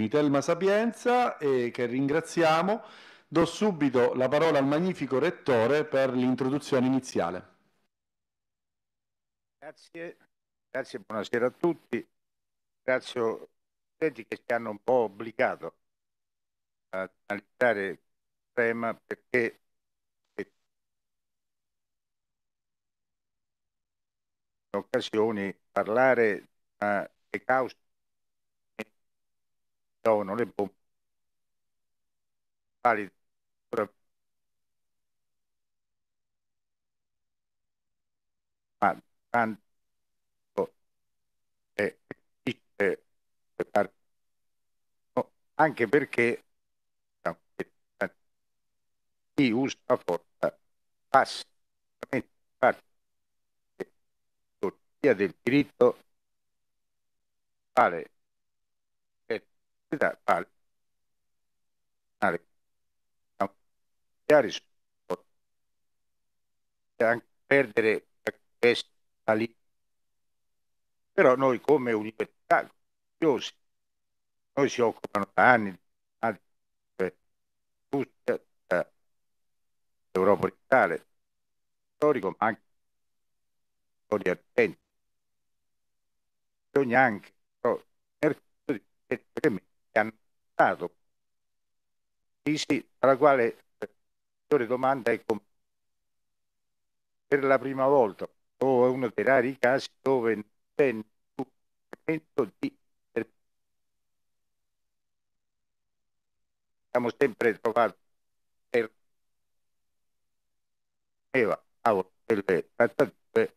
di Telma Sapienza e che ringraziamo. Do subito la parola al magnifico rettore per l'introduzione iniziale. Grazie, grazie, buonasera a tutti. Grazie a tutti che ci hanno un po' obbligato a analizzare il tema perché in occasioni parlare delle cause trovano le bombe valide ma tanto è difficile anche perché diciamo, chi usa la forza passa parte sia del diritto vale da università vale anche perdere questa lì però noi come università noi si occupano da anni di dell'Europa eh, eh, orientale, storico, ma anche storia recente. Bisogna anche, però, nel certo, di che hanno dato crisi, tra la quale la domanda è come per la prima volta, o è uno dei rari casi dove non c'è nessun momento di abbiamo sempre trovato per Eva, delle trattative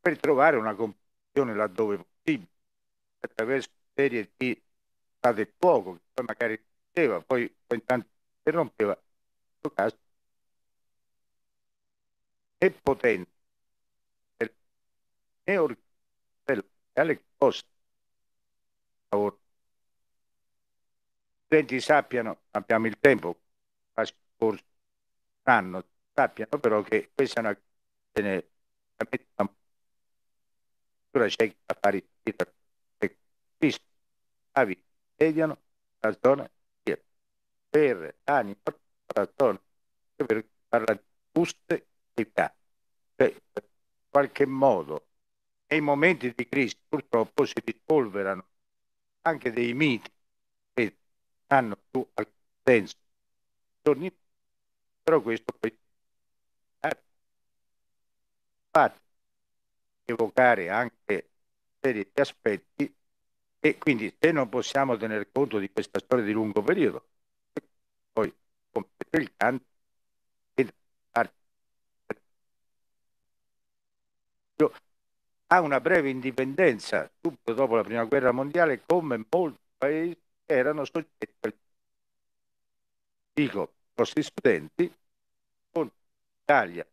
per trovare una comprensione laddove possibile attraverso serie di del fuoco, che poi magari esisteva, poi, poi intanto interrompeva, in questo caso è potente è organizzare che possa lavorare. I studenti sappiano, abbiamo il tempo, quasi il un anno, sappiano però che questa è una questione c'è chi la fa rispetto a questo, mediano ragione per la zona per parla di buste e cioè, in qualche modo nei momenti di crisi purtroppo si rispolverano anche dei miti che hanno più alcun senso però questo poi infatti evocare anche una serie di aspetti e quindi se non possiamo tener conto di questa storia di lungo periodo, poi come il canto, ha una breve indipendenza subito dopo la prima guerra mondiale come molti paesi erano soggetti al dico i nostri studenti con l'Italia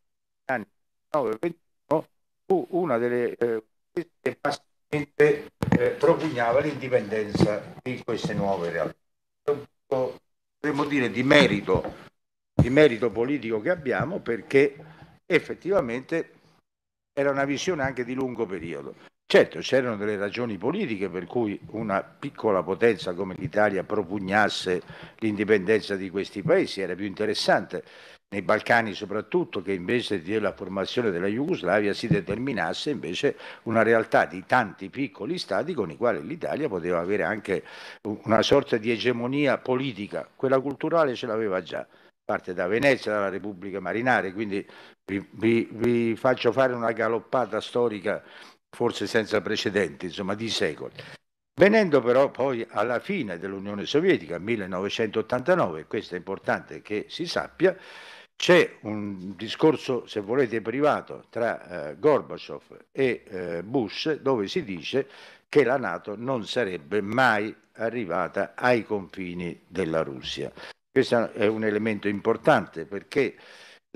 negli anni 19-21 fu una delle eh, eh, propugnava l'indipendenza di queste nuove realtà. Un potremmo dire di merito, di merito politico che abbiamo perché effettivamente era una visione anche di lungo periodo. Certo, c'erano delle ragioni politiche per cui una piccola potenza come l'Italia propugnasse l'indipendenza di questi paesi, era più interessante nei Balcani soprattutto, che invece della formazione della Jugoslavia si determinasse invece una realtà di tanti piccoli stati con i quali l'Italia poteva avere anche una sorta di egemonia politica, quella culturale ce l'aveva già, parte da Venezia, dalla Repubblica Marinare, quindi vi, vi, vi faccio fare una galoppata storica forse senza precedenti, insomma di secoli. Venendo però poi alla fine dell'Unione Sovietica, 1989, questo è importante che si sappia, c'è un discorso, se volete, privato tra eh, Gorbaciov e eh, Bush dove si dice che la Nato non sarebbe mai arrivata ai confini della Russia. Questo è un elemento importante perché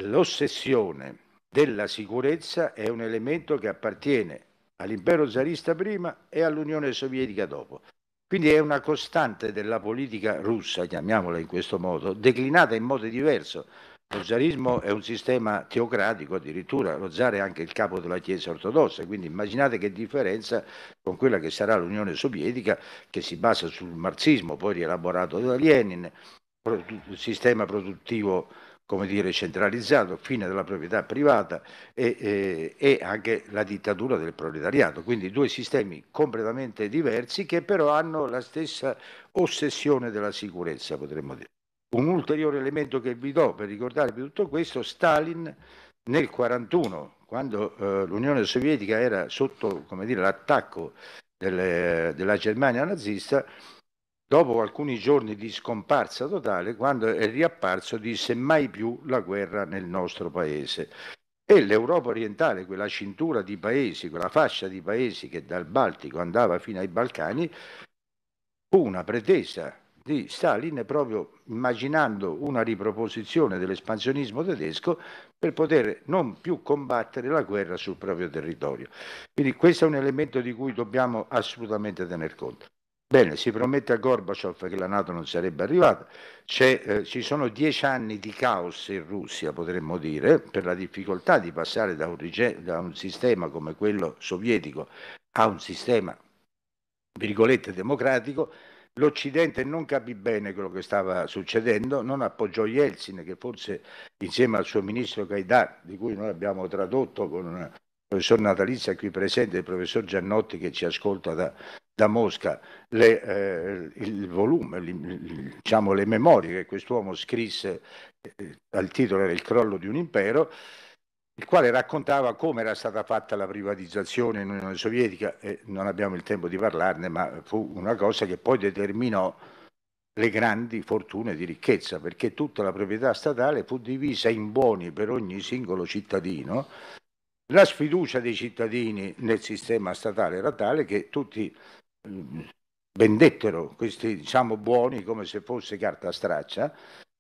l'ossessione della sicurezza è un elemento che appartiene all'impero zarista prima e all'Unione Sovietica dopo. Quindi è una costante della politica russa, chiamiamola in questo modo, declinata in modo diverso, lo zarismo è un sistema teocratico addirittura, lo zar è anche il capo della Chiesa ortodossa, quindi immaginate che differenza con quella che sarà l'Unione Sovietica che si basa sul marxismo, poi rielaborato da Lenin, un sistema produttivo come dire, centralizzato, fine della proprietà privata e, e, e, anche la dittatura del proletariato. Quindi due sistemi completamente diversi che però hanno la stessa ossessione della sicurezza, potremmo dire. Un ulteriore elemento che vi do per ricordarvi tutto questo, Stalin nel 1941, quando eh, l'Unione Sovietica era sotto dire, l'attacco delle, della Germania nazista, dopo alcuni giorni di scomparsa totale, quando è riapparso, disse mai più la guerra nel nostro paese. E l'Europa orientale, quella cintura di paesi, quella fascia di paesi che dal Baltico andava fino ai Balcani, fu una pretesa di Stalin proprio immaginando una riproposizione dell'espansionismo tedesco per poter non più combattere la guerra sul proprio territorio. Quindi questo è un elemento di cui dobbiamo assolutamente tener conto. Bene, si promette a Gorbaciov che la Nato non sarebbe arrivata, eh, ci sono dieci anni di caos in Russia, potremmo dire, per la difficoltà di passare da un, da un sistema come quello sovietico a un sistema, virgolette, democratico, L'Occidente non capì bene quello che stava succedendo, non appoggiò Yeltsin che forse insieme al suo ministro Gaidà, di cui noi abbiamo tradotto con il professor Natalizia qui presente, il professor Giannotti che ci ascolta da, da Mosca, le, eh, il volume, li, diciamo le memorie che quest'uomo scrisse eh, al titolo era Il crollo di un impero, il quale raccontava come era stata fatta la privatizzazione in Unione Sovietica e non abbiamo il tempo di parlarne, ma fu una cosa che poi determinò le grandi fortune di ricchezza, perché tutta la proprietà statale fu divisa in buoni per ogni singolo cittadino. La sfiducia dei cittadini nel sistema statale era tale che tutti mm, vendettero questi diciamo, buoni come se fosse carta straccia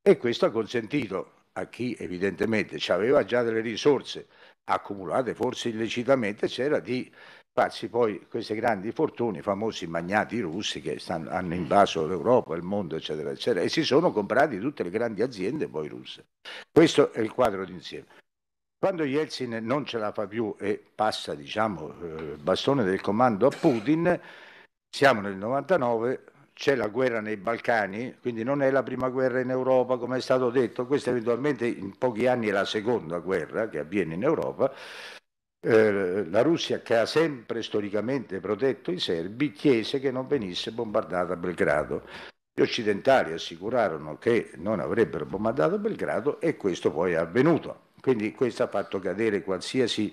e questo ha consentito a chi evidentemente aveva già delle risorse accumulate forse illecitamente, c'era di farsi poi queste grandi fortune, i famosi magnati russi che stanno, hanno invaso l'Europa, il mondo, eccetera, eccetera, e si sono comprati tutte le grandi aziende poi russe. Questo è il quadro d'insieme. Quando Yeltsin non ce la fa più e passa, diciamo, il eh, bastone del comando a Putin, siamo nel 99, c'è la guerra nei Balcani, quindi non è la prima guerra in Europa come è stato detto, questa eventualmente in pochi anni è la seconda guerra che avviene in Europa, eh, la Russia che ha sempre storicamente protetto i serbi chiese che non venisse bombardata Belgrado. Gli occidentali assicurarono che non avrebbero bombardato Belgrado e questo poi è avvenuto. Quindi questo ha fatto cadere qualsiasi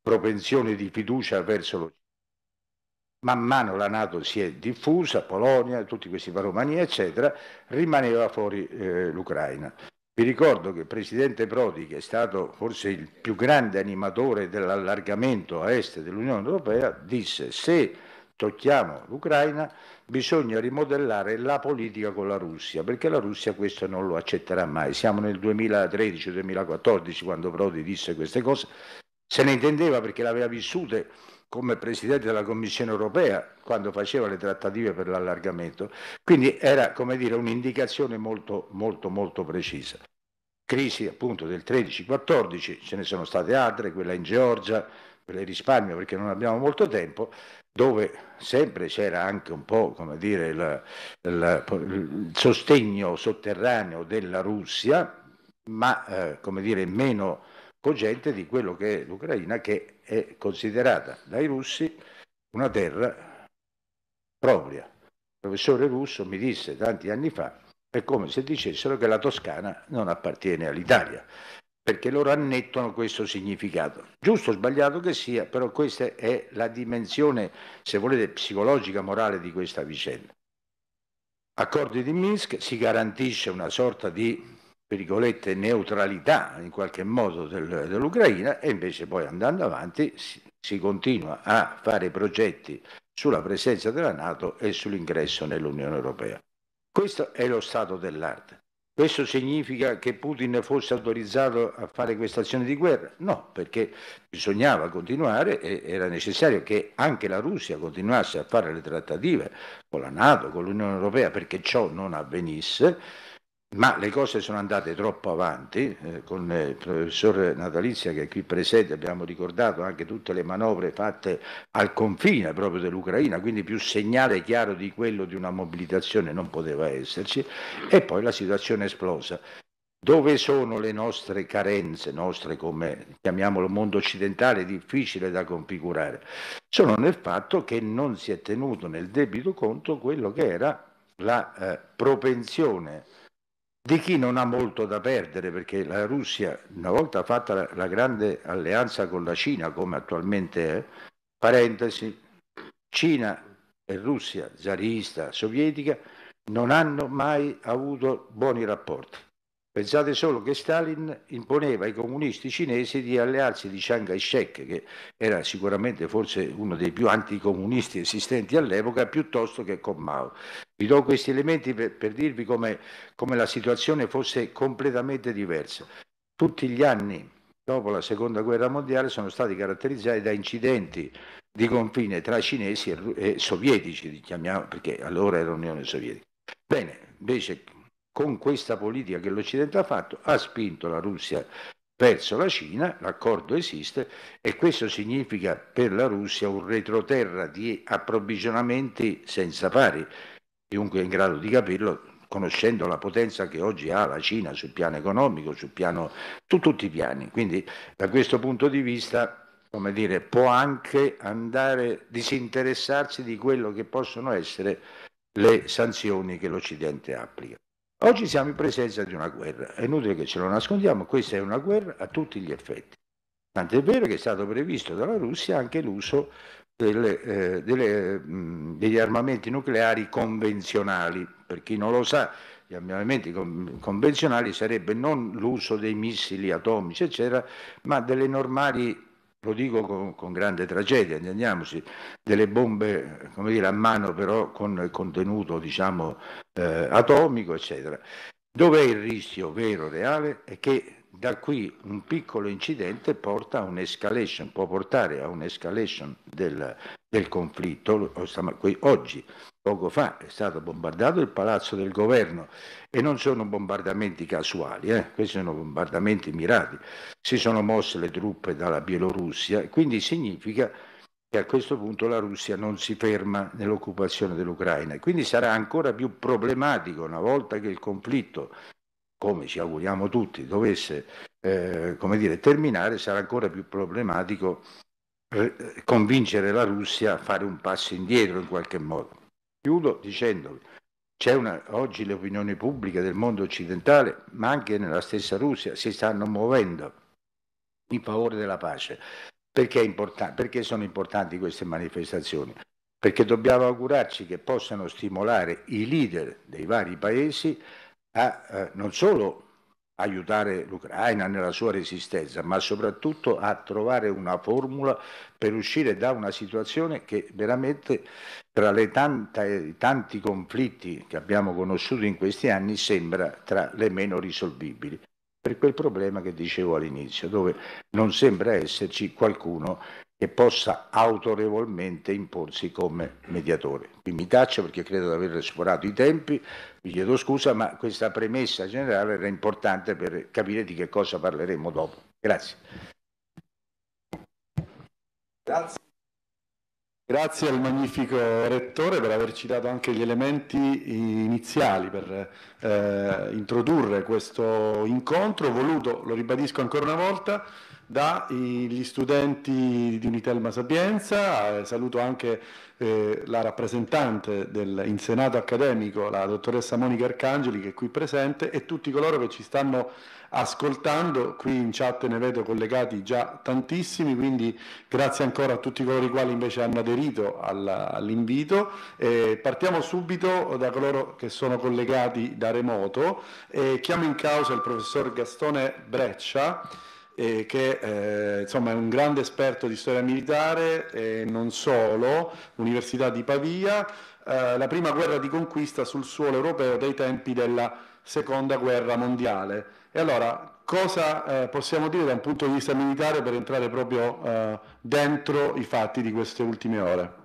propensione di fiducia verso l'Occidente. Man mano la Nato si è diffusa, Polonia, tutti questi Romania, eccetera, rimaneva fuori eh, l'Ucraina. Vi ricordo che il presidente Prodi, che è stato forse il più grande animatore dell'allargamento a est dell'Unione Europea, disse se tocchiamo l'Ucraina bisogna rimodellare la politica con la Russia, perché la Russia questo non lo accetterà mai. Siamo nel 2013-2014 quando Prodi disse queste cose, se ne intendeva perché le aveva vissute come Presidente della Commissione europea quando faceva le trattative per l'allargamento, quindi era come dire un'indicazione molto molto molto precisa. Crisi appunto del 13-14, ce ne sono state altre, quella in Georgia, quella in risparmio perché non abbiamo molto tempo, dove sempre c'era anche un po' come dire il, il, il sostegno sotterraneo della Russia, ma eh, come dire meno cogente di quello che è l'Ucraina che è considerata dai russi una terra propria. Il professore russo mi disse tanti anni fa, è come se dicessero che la Toscana non appartiene all'Italia, perché loro annettono questo significato. Giusto o sbagliato che sia, però questa è la dimensione, se volete, psicologica, morale di questa vicenda. Accordi di Minsk si garantisce una sorta di virgolette, neutralità in qualche modo del, dell'Ucraina e invece poi andando avanti si, si continua a fare progetti sulla presenza della Nato e sull'ingresso nell'Unione Europea. Questo è lo stato dell'arte. Questo significa che Putin fosse autorizzato a fare questa azione di guerra? No, perché bisognava continuare e era necessario che anche la Russia continuasse a fare le trattative con la Nato, con l'Unione Europea, perché ciò non avvenisse ma le cose sono andate troppo avanti, eh, con eh, il professor Natalizia che è qui presente, abbiamo ricordato anche tutte le manovre fatte al confine proprio dell'Ucraina, quindi più segnale chiaro di quello di una mobilitazione non poteva esserci, e poi la situazione è esplosa. Dove sono le nostre carenze, nostre come chiamiamolo mondo occidentale, difficile da configurare? Sono nel fatto che non si è tenuto nel debito conto quello che era la eh, propensione di chi non ha molto da perdere, perché la Russia, una volta fatta la, la grande alleanza con la Cina, come attualmente è, parentesi, Cina e Russia, zarista, sovietica, non hanno mai avuto buoni rapporti. Pensate solo che Stalin imponeva ai comunisti cinesi di allearsi di Chiang Kai-shek, che era sicuramente forse uno dei più anticomunisti esistenti all'epoca, piuttosto che con Mao. Vi do questi elementi per, per dirvi come, come la situazione fosse completamente diversa. Tutti gli anni dopo la seconda guerra mondiale sono stati caratterizzati da incidenti di confine tra cinesi e, e sovietici, chiamiamo, perché allora era Unione Sovietica. Bene, invece con questa politica che l'Occidente ha fatto, ha spinto la Russia verso la Cina, l'accordo esiste e questo significa per la Russia un retroterra di approvvigionamenti senza pari. Chiunque è in grado di capirlo, conoscendo la potenza che oggi ha la Cina sul piano economico, sul piano, su tutti i piani. Quindi da questo punto di vista come dire, può anche andare disinteressarsi di quello che possono essere le sanzioni che l'Occidente applica. Oggi siamo in presenza di una guerra, è inutile che ce lo nascondiamo, questa è una guerra a tutti gli effetti. Tant'è vero che è stato previsto dalla Russia anche l'uso delle, eh, delle, mh, mm, degli armamenti nucleari convenzionali. Per chi non lo sa, gli armamenti convenzionali sarebbe non l'uso dei missili atomici, eccetera, ma delle normali lo dico con, con grande tragedia, andiamoci, delle bombe dire, a mano però con contenuto diciamo, eh, atomico, eccetera. Dov'è il rischio vero, reale? È che da qui un piccolo incidente porta a un'escalation, può portare a un'escalation del, del conflitto. Oggi poco fa è stato bombardato il palazzo del governo e non sono bombardamenti casuali, eh? questi sono bombardamenti mirati. Si sono mosse le truppe dalla Bielorussia, quindi significa che a questo punto la Russia non si ferma nell'occupazione dell'Ucraina. e Quindi sarà ancora più problematico una volta che il conflitto, come ci auguriamo tutti, dovesse eh, dire, terminare, sarà ancora più problematico eh, convincere la Russia a fare un passo indietro in qualche modo. Chiudo dicendo che c'è una, oggi l'opinione pubblica del mondo occidentale, ma anche nella stessa Russia, si stanno muovendo in favore della pace. Perché, importan- perché sono importanti queste manifestazioni? Perché dobbiamo augurarci che possano stimolare i leader dei vari paesi a eh, non solo aiutare l'Ucraina nella sua resistenza, ma soprattutto a trovare una formula per uscire da una situazione che veramente tra i tanti conflitti che abbiamo conosciuto in questi anni sembra tra le meno risolvibili. Per quel problema che dicevo all'inizio, dove non sembra esserci qualcuno che possa autorevolmente imporsi come mediatore. Qui mi taccio perché credo di aver sforato i tempi, vi chiedo scusa, ma questa premessa generale era importante per capire di che cosa parleremo dopo. Grazie. Grazie. Grazie al magnifico Rettore per averci dato anche gli elementi iniziali per eh, introdurre questo incontro voluto, lo ribadisco ancora una volta, dagli studenti di Unitelma Sapienza, eh, saluto anche eh, la rappresentante del, in Senato accademico, la dottoressa Monica Arcangeli che è qui presente e tutti coloro che ci stanno ascoltando, qui in chat ne vedo collegati già tantissimi, quindi grazie ancora a tutti coloro i quali invece hanno aderito all'invito. Eh, partiamo subito da coloro che sono collegati da remoto, eh, chiamo in causa il professor Gastone Breccia eh, che eh, insomma, è un grande esperto di storia militare e non solo, Università di Pavia, eh, la prima guerra di conquista sul suolo europeo dai tempi della Seconda Guerra Mondiale. E allora cosa eh, possiamo dire da un punto di vista militare per entrare proprio eh, dentro i fatti di queste ultime ore?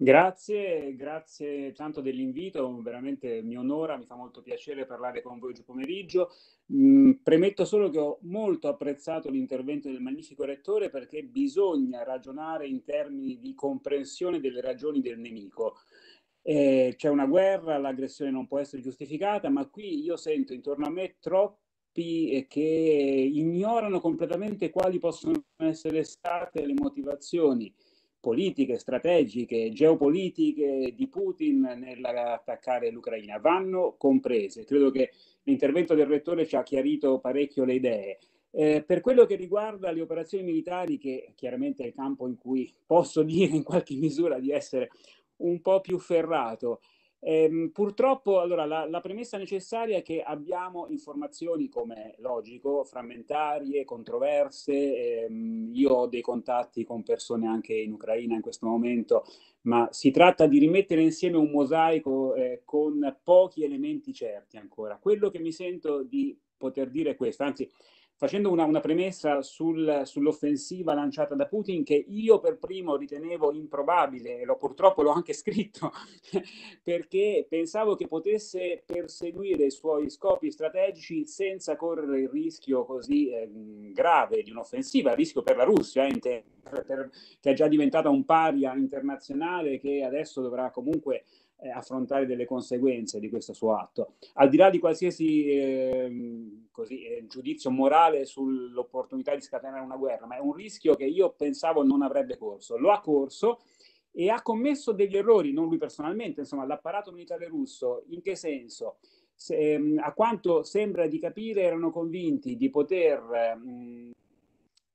Grazie, grazie tanto dell'invito, veramente mi onora, mi fa molto piacere parlare con voi oggi pomeriggio. Mm, premetto solo che ho molto apprezzato l'intervento del magnifico rettore perché bisogna ragionare in termini di comprensione delle ragioni del nemico. Eh, c'è una guerra, l'aggressione non può essere giustificata, ma qui io sento intorno a me troppo che ignorano completamente quali possono essere state le motivazioni politiche, strategiche, geopolitiche di Putin nell'attaccare l'Ucraina. Vanno comprese. Credo che l'intervento del rettore ci ha chiarito parecchio le idee. Eh, per quello che riguarda le operazioni militari, che chiaramente è il campo in cui posso dire in qualche misura di essere un po' più ferrato, Ehm, purtroppo allora, la, la, premessa necessaria è che abbiamo informazioni, come logico, frammentarie, controverse. Ehm, io ho dei contatti con persone anche in Ucraina in questo momento, ma si tratta di rimettere insieme un mosaico eh, con pochi elementi certi ancora. Quello che mi sento di poter dire è questo, anzi facendo una, una premessa sul, sull'offensiva lanciata da Putin che io per primo ritenevo improbabile, lo, purtroppo l'ho anche scritto, perché pensavo che potesse perseguire i suoi scopi strategici senza correre il rischio così eh, grave di un'offensiva, rischio per la Russia, eh, inter- per, che è già diventata un paria internazionale che adesso dovrà comunque eh, affrontare delle conseguenze di questo suo atto. Al di là di qualsiasi eh, così, eh, giudizio morale sull'opportunità di scatenare una guerra, ma è un rischio che io pensavo non avrebbe corso. Lo ha corso e ha commesso degli errori, non lui personalmente, insomma, l'apparato militare russo. In che senso? Se, ehm, a quanto sembra di capire, erano convinti di poter mh, ehm,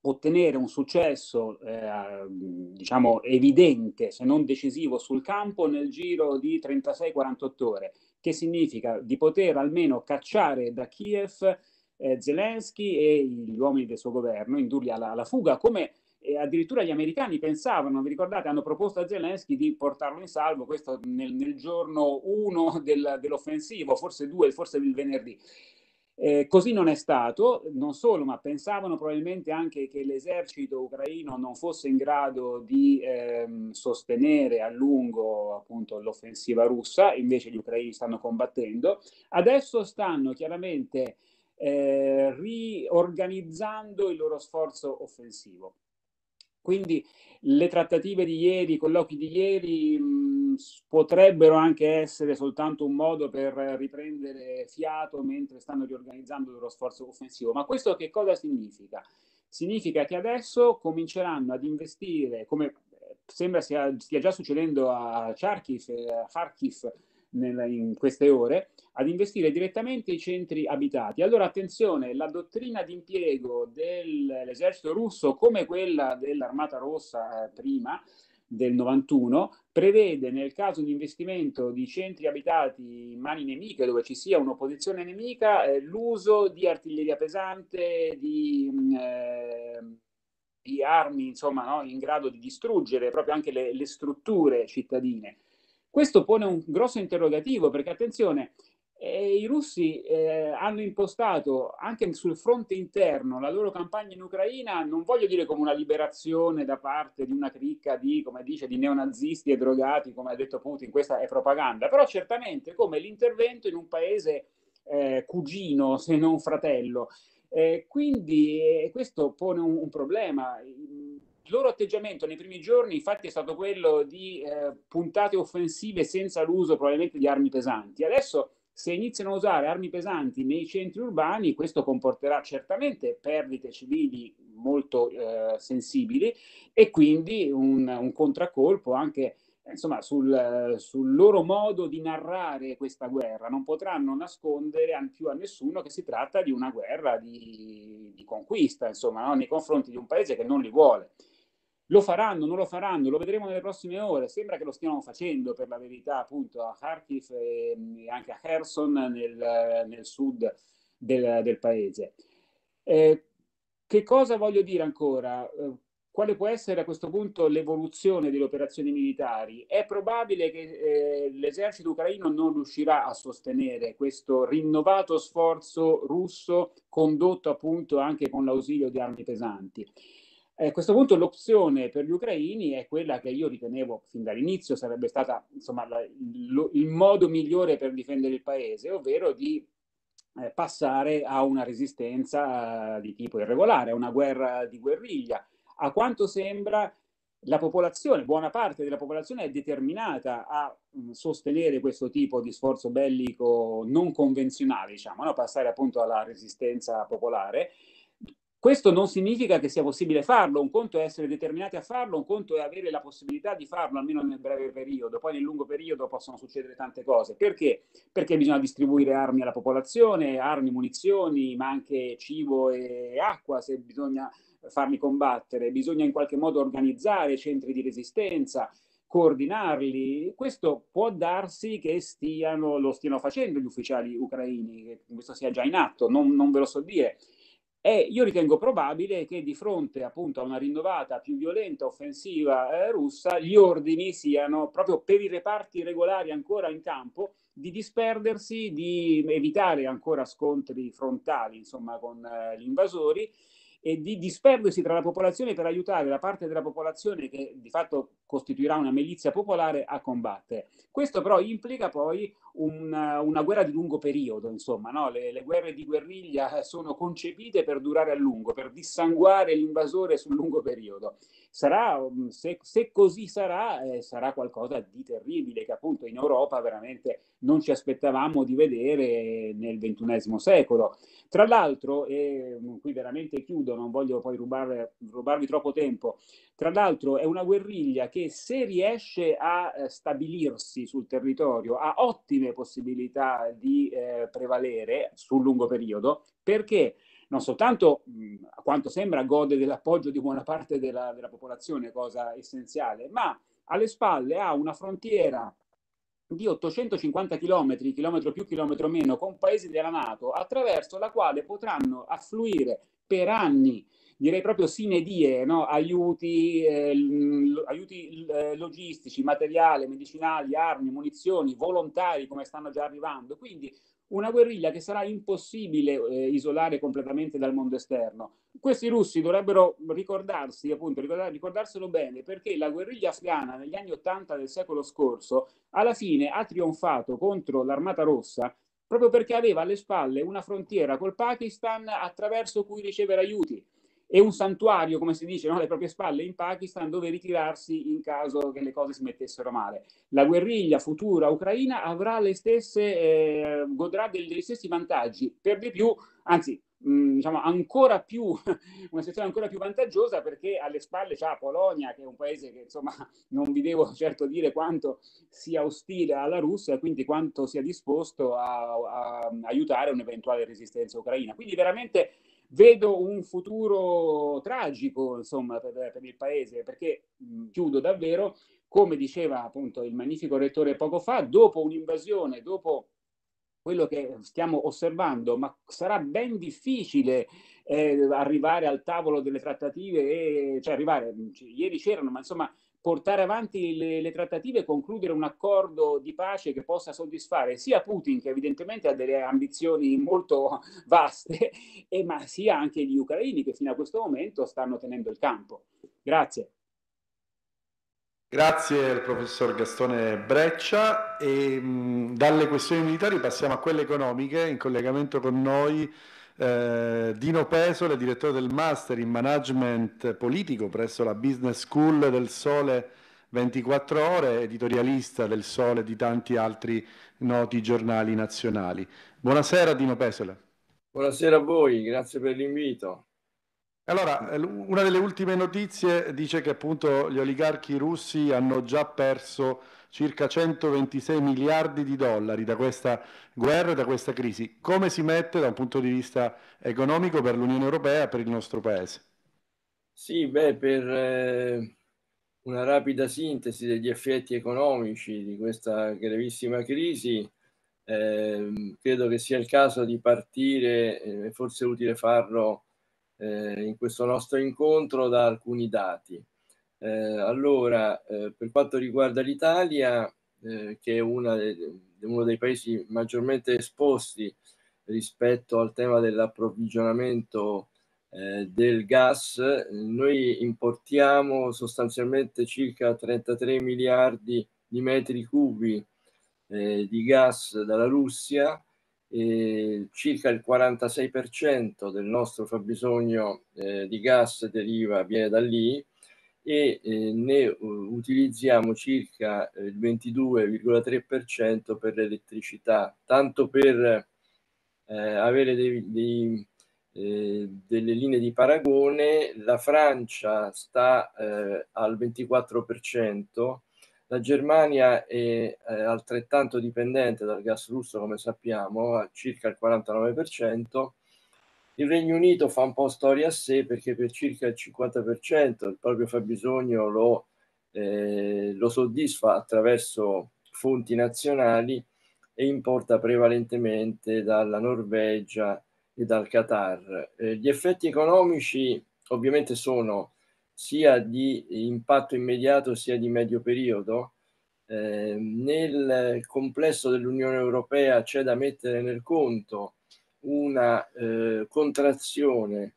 ottenere un successo eh, diciamo evidente se non decisivo sul campo nel giro di 36-48 ore che significa di poter almeno cacciare da Kiev eh, Zelensky e gli uomini del suo governo indurli alla, alla fuga come eh, addirittura gli americani pensavano, vi ricordate, hanno proposto a Zelensky di portarlo in salvo, questo nel, nel giorno 1 del, dell'offensivo, forse 2, forse il venerdì. Eh, così non è stato, non solo, ma pensavano probabilmente anche che l'esercito ucraino non fosse in grado di ehm, sostenere a lungo appunto, l'offensiva russa, invece gli ucraini stanno combattendo. Adesso stanno chiaramente eh, riorganizzando il loro sforzo offensivo. Quindi le trattative di ieri, i colloqui di ieri mh, potrebbero anche essere soltanto un modo per riprendere fiato mentre stanno riorganizzando il loro sforzo offensivo. Ma questo che cosa significa? Significa che adesso cominceranno ad investire, come eh, sembra sia, stia già succedendo a Charkiv, eh, a Kharkiv nel, in queste ore, ad investire direttamente i centri abitati. Allora attenzione, la dottrina di impiego dell'esercito russo come quella dell'armata rossa eh, prima del 91 prevede nel caso di investimento di centri abitati in mani nemiche dove ci sia un'opposizione nemica eh, l'uso di artiglieria pesante, di, mm, eh, di armi insomma no, in grado di distruggere proprio anche le, le strutture cittadine questo pone un grosso interrogativo perché, attenzione, eh, i russi eh, hanno impostato anche sul fronte interno la loro campagna in Ucraina, non voglio dire come una liberazione da parte di una cricca di, come dice, di neonazisti e drogati, come ha detto Putin, questa è propaganda, però certamente come l'intervento in un paese eh, cugino, se non fratello. Eh, quindi eh, questo pone un, un problema il loro atteggiamento nei primi giorni infatti è stato quello di eh, puntate offensive senza l'uso probabilmente di armi pesanti. Adesso se iniziano a usare armi pesanti nei centri urbani questo comporterà certamente perdite civili molto eh, sensibili e quindi un, un contraccolpo anche insomma, sul, sul, loro modo di narrare questa guerra. Non potranno nascondere più a nessuno che si tratta di una guerra di, di conquista, insomma, no? nei confronti di un paese che non li vuole. Lo faranno, non lo faranno, lo vedremo nelle prossime ore. Sembra che lo stiano facendo, per la verità, appunto, a Kharkiv e anche a Kherson nel, nel sud del, del paese. Eh, che cosa voglio dire ancora? Eh, quale può essere a questo punto l'evoluzione delle operazioni militari? È probabile che eh, l'esercito ucraino non riuscirà a sostenere questo rinnovato sforzo russo condotto appunto anche con l'ausilio di armi pesanti. Eh, a questo punto l'opzione per gli ucraini è quella che io ritenevo fin dall'inizio sarebbe stata insomma, la, lo, il modo migliore per difendere il paese, ovvero di eh, passare a una resistenza di tipo irregolare, a una guerra di guerriglia. A quanto sembra la popolazione, buona parte della popolazione è determinata a mh, sostenere questo tipo di sforzo bellico non convenzionale, diciamo, no? passare appunto alla resistenza popolare questo non significa che sia possibile farlo, un conto è essere determinati a farlo, un conto è avere la possibilità di farlo almeno nel breve periodo, poi nel lungo periodo possono succedere tante cose. Perché? Perché bisogna distribuire armi alla popolazione, armi, munizioni, ma anche cibo e acqua se bisogna farli combattere, bisogna in qualche modo organizzare centri di resistenza, coordinarli. Questo può darsi che stiano, lo stiano facendo gli ufficiali ucraini, che questo sia già in atto, non, non ve lo so dire. E io ritengo probabile che di fronte appunto a una rinnovata, più violenta offensiva eh, russa, gli ordini siano proprio per i reparti regolari ancora in campo di disperdersi, di evitare ancora scontri frontali insomma, con eh, gli invasori e di disperdersi tra la popolazione per aiutare la parte della popolazione che di fatto costituirà una milizia popolare a combattere. Questo però implica poi una, una guerra di lungo periodo, insomma, no? le, le guerre di guerriglia sono concepite per durare a lungo, per dissanguare l'invasore sul lungo periodo sarà, mm, se, se così sarà, eh, sarà qualcosa di terribile che appunto in Europa veramente non ci aspettavamo di vedere nel XXI secolo. Tra l'altro, e mm, qui veramente chiudo, non voglio poi rubare, rubarvi troppo tempo, tra l'altro è una guerriglia che se riesce a eh, stabilirsi sul territorio ha ottime possibilità di eh, prevalere sul lungo periodo perché non soltanto mh, a quanto sembra gode dell'appoggio di buona parte della, della popolazione, cosa essenziale, ma alle spalle ha una frontiera di 850 km, chilometro più chilometro meno, con paesi della Nato, attraverso la quale potranno affluire per anni, direi proprio sine die, no? aiuti, eh, aiuti eh, logistici, materiale, medicinali, armi, munizioni, volontari come stanno già arrivando. Quindi una guerriglia che sarà impossibile eh, isolare completamente dal mondo esterno. Questi russi dovrebbero ricordarsi, appunto, ricordar- ricordarselo bene, perché la guerriglia afghana negli anni Ottanta del secolo scorso, alla fine ha trionfato contro l'Armata Rossa proprio perché aveva alle spalle una frontiera col Pakistan attraverso cui ricevere aiuti e un santuario, come si dice, no? alle proprie spalle in Pakistan dove ritirarsi in caso che le cose si mettessero male. La guerriglia futura ucraina avrà le stesse, eh, godrà degli, degli stessi vantaggi, per di più, anzi, mh, mm, diciamo ancora più, una situazione ancora più vantaggiosa perché alle spalle c'è Polonia, che è un paese che insomma non vi devo certo dire quanto sia ostile alla Russia quindi quanto sia disposto a, a, a aiutare un'eventuale resistenza ucraina. Quindi veramente Vedo un futuro tragico, insomma, per, per il paese, perché mh, chiudo davvero, come diceva appunto il magnifico rettore poco fa, dopo un'invasione, dopo quello che stiamo osservando, ma sarà ben difficile eh, arrivare al tavolo delle trattative, e, cioè arrivare, cioè, ieri c'erano, ma insomma portare avanti le, le trattative e concludere un accordo di pace che possa soddisfare sia Putin, che evidentemente ha delle ambizioni molto vaste, e, ma sia anche gli ucraini che fino a questo momento stanno tenendo il campo. Grazie. Grazie al professor Gastone Breccia e mh, dalle questioni militari passiamo a quelle economiche in collegamento con noi eh, Dino Pesole, direttore del Master in Management Politico presso la Business School del Sole 24 Ore, editorialista del Sole e di tanti altri noti giornali nazionali. Buonasera Dino Pesole. Buonasera a voi, grazie per l'invito. Allora, eh, una delle ultime notizie dice che appunto gli oligarchi russi hanno già perso circa 126 miliardi di dollari da questa guerra e da questa crisi. Come si mette da un punto di vista economico per l'Unione Europea e per il nostro Paese? Sì, beh, per eh, una rapida sintesi degli effetti economici di questa gravissima crisi, eh, credo che sia il caso di partire, eh, forse è utile farlo eh, in questo nostro incontro da alcuni dati. Eh, allora, eh, per quanto riguarda l'Italia, eh, che è de, uno dei paesi maggiormente esposti rispetto al tema dell'approvvigionamento eh, del gas, noi importiamo sostanzialmente circa 33 miliardi di metri cubi eh, di gas dalla Russia, eh, circa il 46% del nostro fabbisogno eh, di gas deriva, viene da lì e eh, ne uh, utilizziamo circa eh, il 22,3% per l'elettricità, tanto per eh, avere dei, dei, delle linee di paragone, la Francia sta al 24%, la Germania è eh, altrettanto dipendente dal gas russo, come sappiamo, a circa il 49%. Il Regno Unito fa un po' storia a sé perché per circa il 50% il proprio fabbisogno lo, eh, lo soddisfa attraverso fonti nazionali e importa prevalentemente dalla Norvegia e dal Qatar. Eh, gli effetti economici ovviamente sono sia di impatto immediato sia di medio periodo. Eh, nel complesso dell'Unione Europea c'è da mettere nel conto una eh, contrazione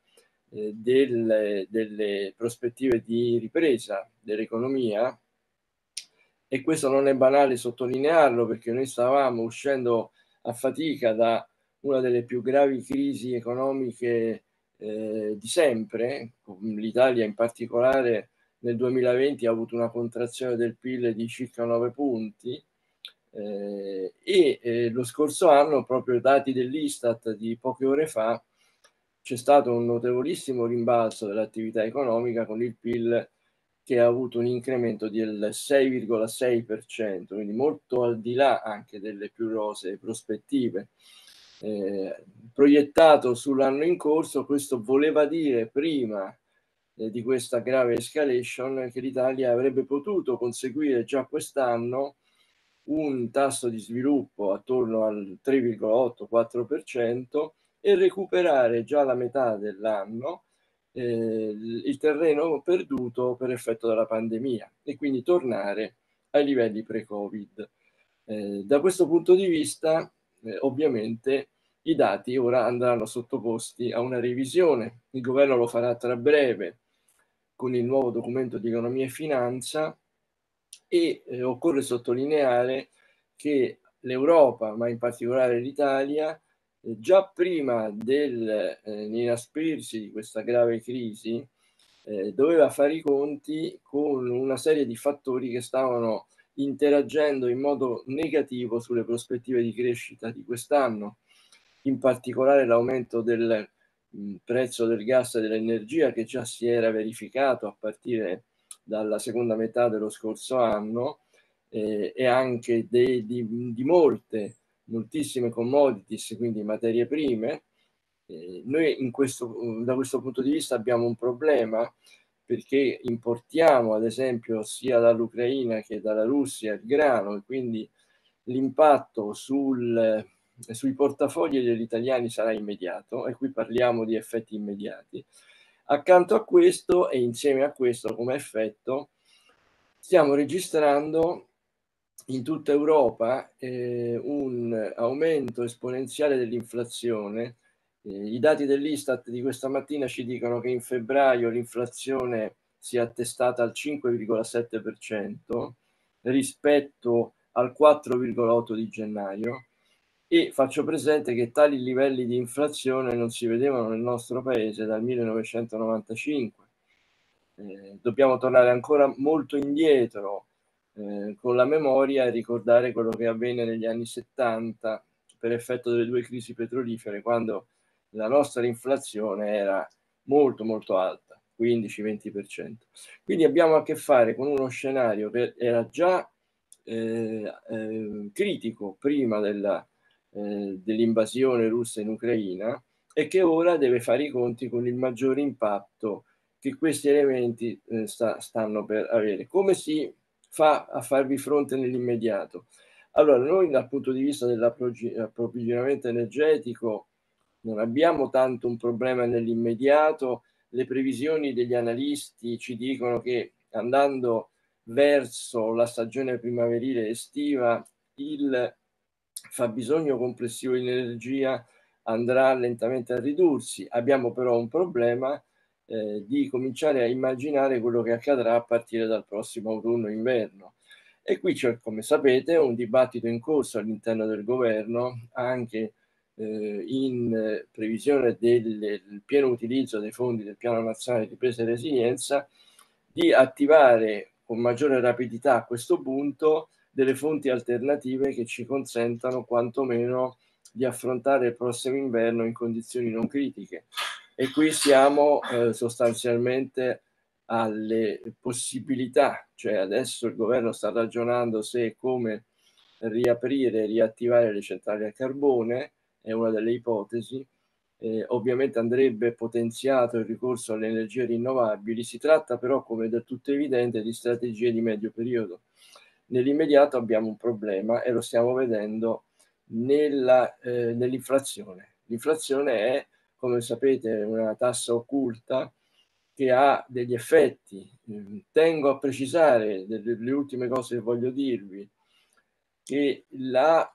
eh, delle, delle prospettive di ripresa dell'economia e questo non è banale sottolinearlo perché noi stavamo uscendo a fatica da una delle più gravi crisi economiche eh, di sempre, l'Italia in particolare nel 2020 ha avuto una contrazione del PIL di circa 9 punti eh, e eh, lo scorso anno, proprio dati dell'Istat di poche ore fa, c'è stato un notevolissimo rimbalzo dell'attività economica con il PIL che ha avuto un incremento del 6,6%, quindi molto al di là anche delle più rose prospettive eh, proiettato sull'anno in corso, questo voleva dire prima eh, di questa grave escalation che l'Italia avrebbe potuto conseguire già quest'anno un tasso di sviluppo attorno al 3,8-4% e recuperare già la metà dell'anno eh, il terreno perduto per effetto della pandemia e quindi tornare ai livelli pre-Covid. Eh, da questo punto di vista eh, ovviamente i dati ora andranno sottoposti a una revisione. Il governo lo farà tra breve con il nuovo documento di economia e finanza e eh, occorre sottolineare che l'Europa, ma in particolare l'Italia, eh, già prima dell'inasprirsi eh, di questa grave crisi, eh, doveva fare i conti con una serie di fattori che stavano interagendo in modo negativo sulle prospettive di crescita di quest'anno, in particolare l'aumento del mm, prezzo del gas e dell'energia che già si era verificato a partire dalla seconda metà dello scorso anno eh, e anche dei, di, di, molte, moltissime commodities, quindi materie prime. Eh, noi questo, da questo punto di vista abbiamo un problema perché importiamo ad esempio sia dall'Ucraina che dalla Russia il grano e quindi l'impatto sul, sui portafogli degli italiani sarà immediato e qui parliamo di effetti immediati. Accanto a questo e insieme a questo come effetto stiamo registrando in tutta Europa eh, un aumento esponenziale dell'inflazione eh, I dati dell'Istat di questa mattina ci dicono che in febbraio l'inflazione si è attestata al 5,7% rispetto al 4,8% di gennaio e faccio presente che tali livelli di inflazione non si vedevano nel nostro paese dal 1995. Eh, dobbiamo tornare ancora molto indietro eh, con la memoria e ricordare quello che avvenne negli anni 70 per effetto delle due crisi petrolifere, quando la nostra inflazione era molto molto alta, 15-20%. Quindi abbiamo a che fare con uno scenario che era già eh, eh, critico prima della, eh, dell'invasione russa in Ucraina e che ora deve fare i conti con il maggiore impatto che questi elementi eh, sta, stanno per avere. Come si fa a farvi fronte nell'immediato? Allora, noi dal punto di vista dell'approvvigionamento energetico non abbiamo tanto un problema nell'immediato, le previsioni degli analisti ci dicono che andando verso la stagione primaverile estiva il fabbisogno complessivo di energia andrà lentamente a ridursi. Abbiamo però un problema eh, di cominciare a immaginare quello che accadrà a partire dal prossimo autunno-inverno. E qui c'è, come sapete, un dibattito in corso all'interno del governo anche eh, in previsione del, del, pieno utilizzo dei fondi del Piano Nazionale di Ripresa e Resilienza, di attivare con maggiore rapidità a questo punto delle fonti alternative che ci consentano quantomeno di affrontare il prossimo inverno in condizioni non critiche. E qui siamo eh, sostanzialmente alle possibilità, cioè adesso il governo sta ragionando se e come riaprire e riattivare le centrali a carbone, è una delle ipotesi, eh, ovviamente andrebbe potenziato il ricorso alle energie rinnovabili, si tratta però, come del tutto evidente, di strategie di medio periodo. Nell'immediato abbiamo un problema e lo stiamo vedendo nella, eh, nell'inflazione. L'inflazione è, come sapete, una tassa occulta che ha degli effetti. Tengo a precisare delle, delle ultime cose che voglio dirvi, che la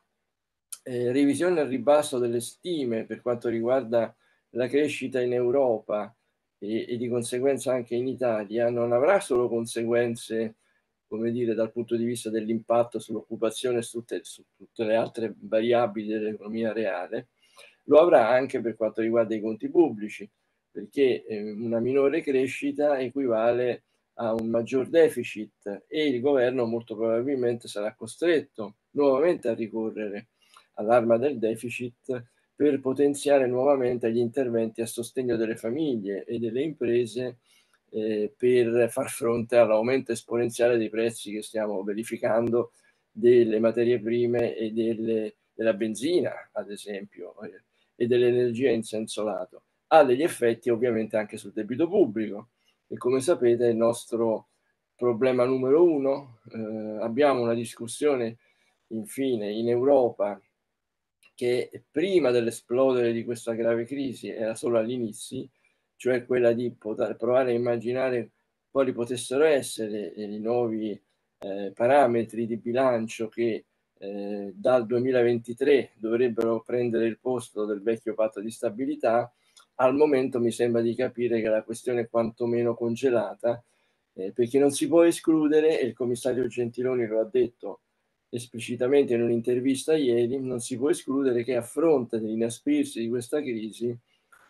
eh, revisione al ribasso delle stime per quanto riguarda la crescita in Europa e, e, di conseguenza anche in Italia non avrà solo conseguenze, come dire, dal punto di vista dell'impatto sull'occupazione e su, su tutte le altre variabili dell'economia reale, lo avrà anche per quanto riguarda i conti pubblici, perché eh, una minore crescita equivale a un maggior deficit e il governo molto probabilmente sarà costretto nuovamente a ricorrere all'arma del deficit per potenziare nuovamente gli interventi a sostegno delle famiglie e delle imprese eh, per far fronte all'aumento esponenziale dei prezzi che stiamo verificando delle materie prime e delle, della benzina, ad esempio, e dell'energia in senso lato. Ha degli effetti ovviamente anche sul debito pubblico e come sapete il nostro problema numero uno, eh, abbiamo una discussione infine in Europa che prima dell'esplodere di questa grave crisi era solo all'inizio, cioè quella di poter, provare a immaginare quali potessero essere eh, i nuovi eh, parametri di bilancio che eh, dal 2023 dovrebbero prendere il posto del vecchio patto di stabilità, al momento mi sembra di capire che la questione è quantomeno congelata, eh, perché non si può escludere, e il commissario Gentiloni lo ha detto esplicitamente in un'intervista ieri, non si può escludere che a fronte dell'inasprirsi di questa crisi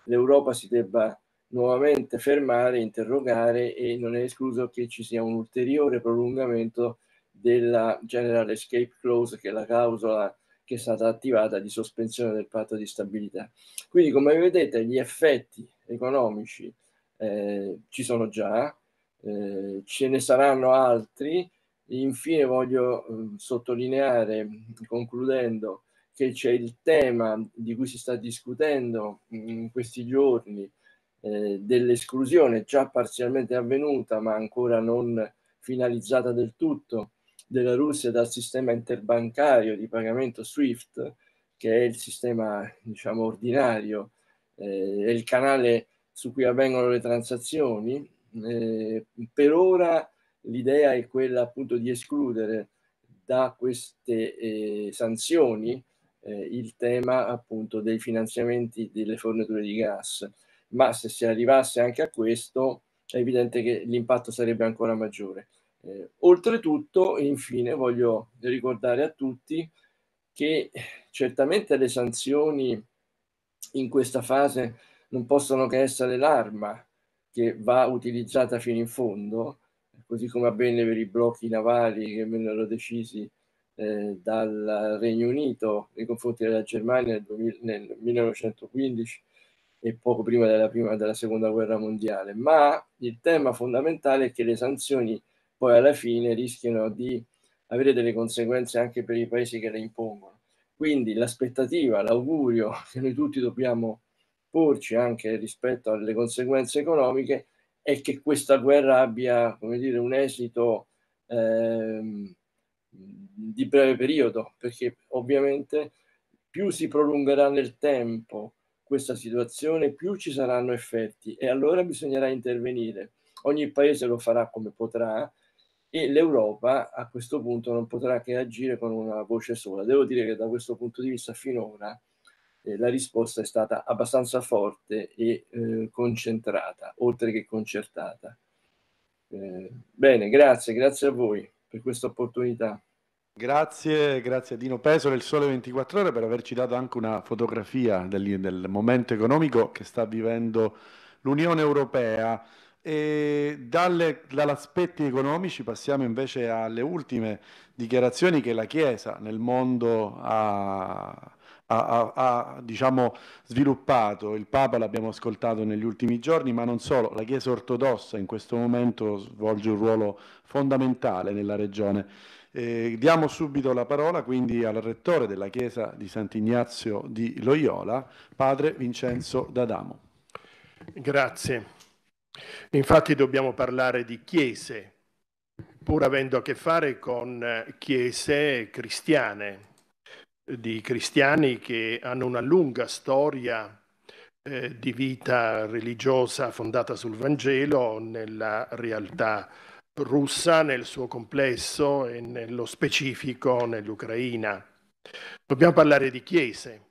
l'Europa si debba nuovamente fermare, interrogare e non è escluso che ci sia un ulteriore prolungamento della General Escape Clause, che è la clausola che è stata attivata di sospensione del patto di stabilità. Quindi, come vedete, gli effetti economici eh, ci sono già, eh, ce ne saranno altri Infine voglio mm, sottolineare, concludendo, che c'è il tema di cui si sta discutendo mm, in questi giorni eh, dell'esclusione già parzialmente avvenuta ma ancora non finalizzata del tutto della Russia dal sistema interbancario di pagamento SWIFT, che è il sistema diciamo ordinario, eh, è il canale su cui avvengono le transazioni. Eh, per ora l'idea è quella appunto di escludere da queste eh, sanzioni eh, il tema appunto dei finanziamenti delle forniture di gas, ma se si arrivasse anche a questo è evidente che l'impatto sarebbe ancora maggiore. Eh, oltretutto, infine, voglio ricordare a tutti che certamente le sanzioni in questa fase non possono che essere l'arma che va utilizzata fino in fondo, così come avvenne per i blocchi navali che vennero decisi eh, dal Regno Unito nei confronti della Germania nel, 2000, nel 1915 e poco prima della, prima della seconda guerra mondiale. Ma il tema fondamentale è che le sanzioni poi alla fine rischiano di avere delle conseguenze anche per i paesi che le impongono. Quindi l'aspettativa, l'augurio che noi tutti dobbiamo porci anche rispetto alle conseguenze economiche e che questa guerra abbia come dire, un esito ehm, di breve periodo, perché ovviamente più si prolungherà nel tempo questa situazione, più ci saranno effetti e allora bisognerà intervenire. Ogni paese lo farà come potrà e l'Europa a questo punto non potrà che agire con una voce sola. Devo dire che da questo punto di vista finora eh, la risposta è stata abbastanza forte e eh, concentrata, oltre che concertata. Eh, bene, grazie, grazie a voi per questa opportunità. Grazie, grazie a Dino Peso del Sole 24 Ore per averci dato anche una fotografia del, del momento economico che sta vivendo l'Unione Europea. E dalle, dall'aspetti economici passiamo invece alle ultime dichiarazioni che la Chiesa nel mondo ha, ha, ha, ha diciamo, sviluppato. Il Papa l'abbiamo ascoltato negli ultimi giorni, ma non solo, la Chiesa ortodossa in questo momento svolge un ruolo fondamentale nella regione. Eh, diamo subito la parola quindi al rettore della Chiesa di Sant'Ignazio di Loyola, padre Vincenzo D'Adamo. Grazie. Infatti dobbiamo parlare di chiese, pur avendo a che fare con eh, chiese cristiane, di cristiani che hanno una lunga storia eh, di vita religiosa fondata sul Vangelo nella realtà russa nel suo complesso e nello specifico nell'Ucraina. Dobbiamo parlare di chiese,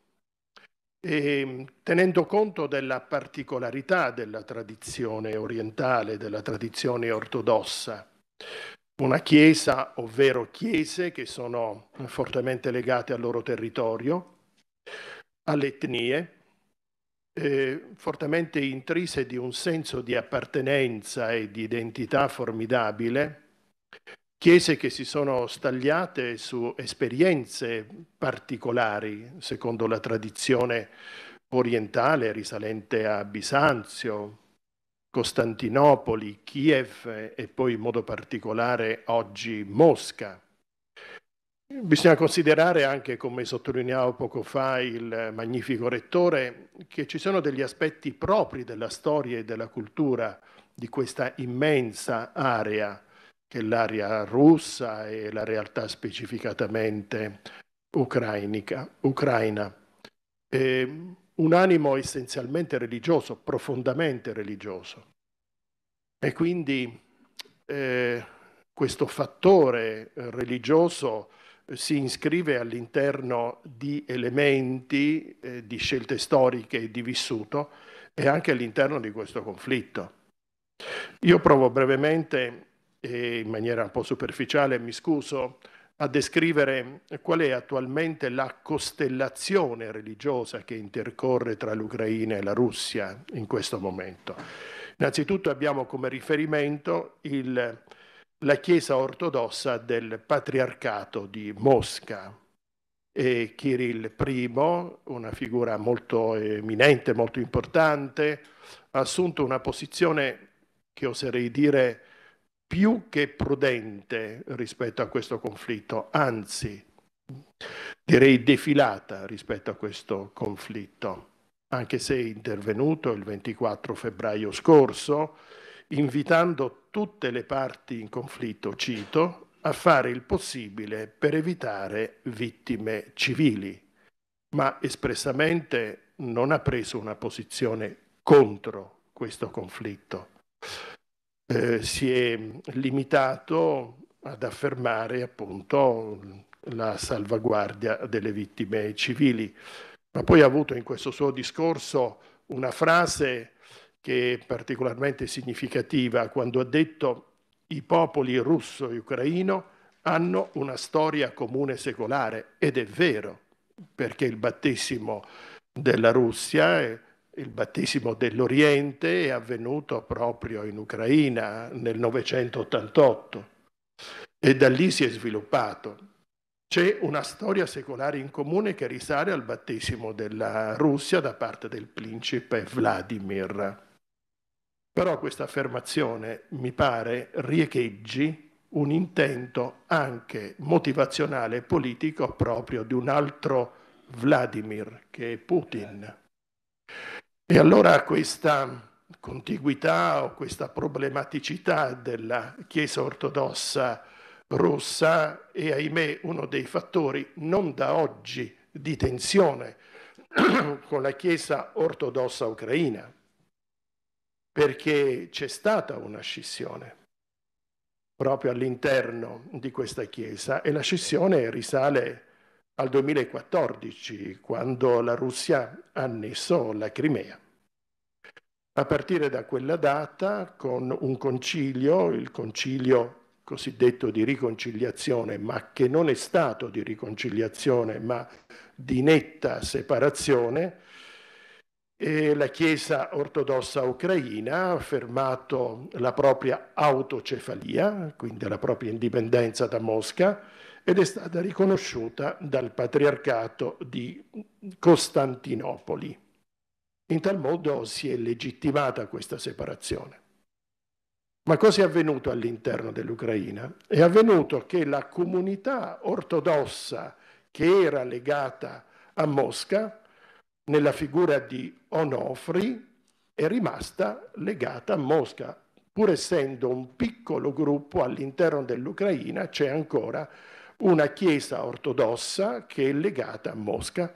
e, ehm, tenendo conto della particolarità della tradizione orientale, della tradizione ortodossa, una chiesa, ovvero chiese che sono fortemente legate al loro territorio, alle etnie, eh, fortemente intrise di un senso di appartenenza e di identità formidabile, chiese che si sono stagliate su esperienze particolari, secondo la tradizione orientale risalente a Bisanzio, Costantinopoli, Kiev e poi in modo particolare oggi Mosca. Bisogna considerare anche, come sottolineavo poco fa il magnifico rettore, che ci sono degli aspetti propri della storia e della cultura di questa immensa area, che è l'area russa e la realtà specificatamente ucrainica, ucraina. E ehm, un animo essenzialmente religioso, profondamente religioso. E quindi eh, questo fattore eh, religioso eh, si iscrive all'interno di elementi eh, di scelte storiche e di vissuto e anche all'interno di questo conflitto. Io provo brevemente, e in maniera un po' superficiale, mi scuso, a descrivere qual è attualmente la costellazione religiosa che intercorre tra l'Ucraina e la Russia in questo momento. Innanzitutto abbiamo come riferimento il, la Chiesa ortodossa del Patriarcato di Mosca. E Kirill I, una figura molto eminente, molto importante, ha assunto una posizione che oserei dire più che prudente rispetto a questo conflitto, anzi direi defilata rispetto a questo conflitto, anche se è intervenuto il 24 febbraio scorso, invitando tutte le parti in conflitto, cito, a fare il possibile per evitare vittime civili, ma espressamente non ha preso una posizione contro questo conflitto. Eh, si è limitato ad affermare appunto la salvaguardia delle vittime civili. Ma poi ha avuto in questo suo discorso una frase che è particolarmente significativa quando ha detto i popoli russo e ucraino hanno una storia comune secolare ed è vero perché il battesimo della Russia è, il battesimo dell'Oriente è avvenuto proprio in Ucraina nel 988 e da lì si è sviluppato. C'è una storia secolare in comune che risale al battesimo della Russia da parte del principe Vladimir. Però questa affermazione mi pare riecheggi un intento anche motivazionale e politico proprio di un altro Vladimir che è Putin. E allora questa contiguità o questa problematicità della Chiesa ortodossa russa è ahimè uno dei fattori non da oggi di tensione con la Chiesa ortodossa ucraina, perché c'è stata una scissione proprio all'interno di questa Chiesa e la scissione risale a al 2014, quando la Russia annessò la Crimea. A partire da quella data, con un concilio, il concilio cosiddetto di riconciliazione, ma che non è stato di riconciliazione, ma di netta separazione, e la Chiesa ortodossa ucraina ha affermato la propria autocefalia, quindi la propria indipendenza da Mosca, ed è stata riconosciuta dal patriarcato di Costantinopoli. In tal modo si è legittimata questa separazione. Ma cosa è avvenuto all'interno dell'Ucraina? È avvenuto che la comunità ortodossa che era legata a Mosca, nella figura di Onofri, è rimasta legata a Mosca. Pur essendo un piccolo gruppo all'interno dell'Ucraina, c'è ancora una chiesa ortodossa che è legata a Mosca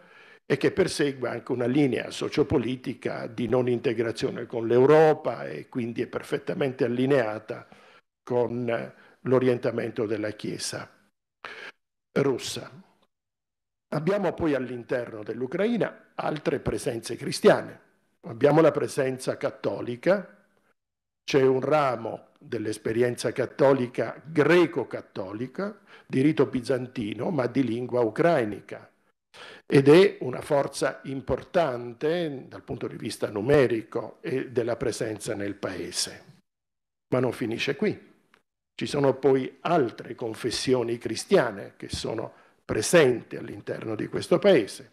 e che persegue anche una linea sociopolitica di non integrazione con l'Europa e quindi è perfettamente allineata con eh, l'orientamento della Chiesa russa. Abbiamo poi all'interno dell'Ucraina altre presenze cristiane. Abbiamo la presenza cattolica, c'è un ramo dell'esperienza cattolica greco-cattolica, di rito bizantino ma di lingua ucrainica ed è una forza importante dal punto di vista numerico e della presenza nel paese. Ma non finisce qui. Ci sono poi altre confessioni cristiane che sono presenti all'interno di questo paese.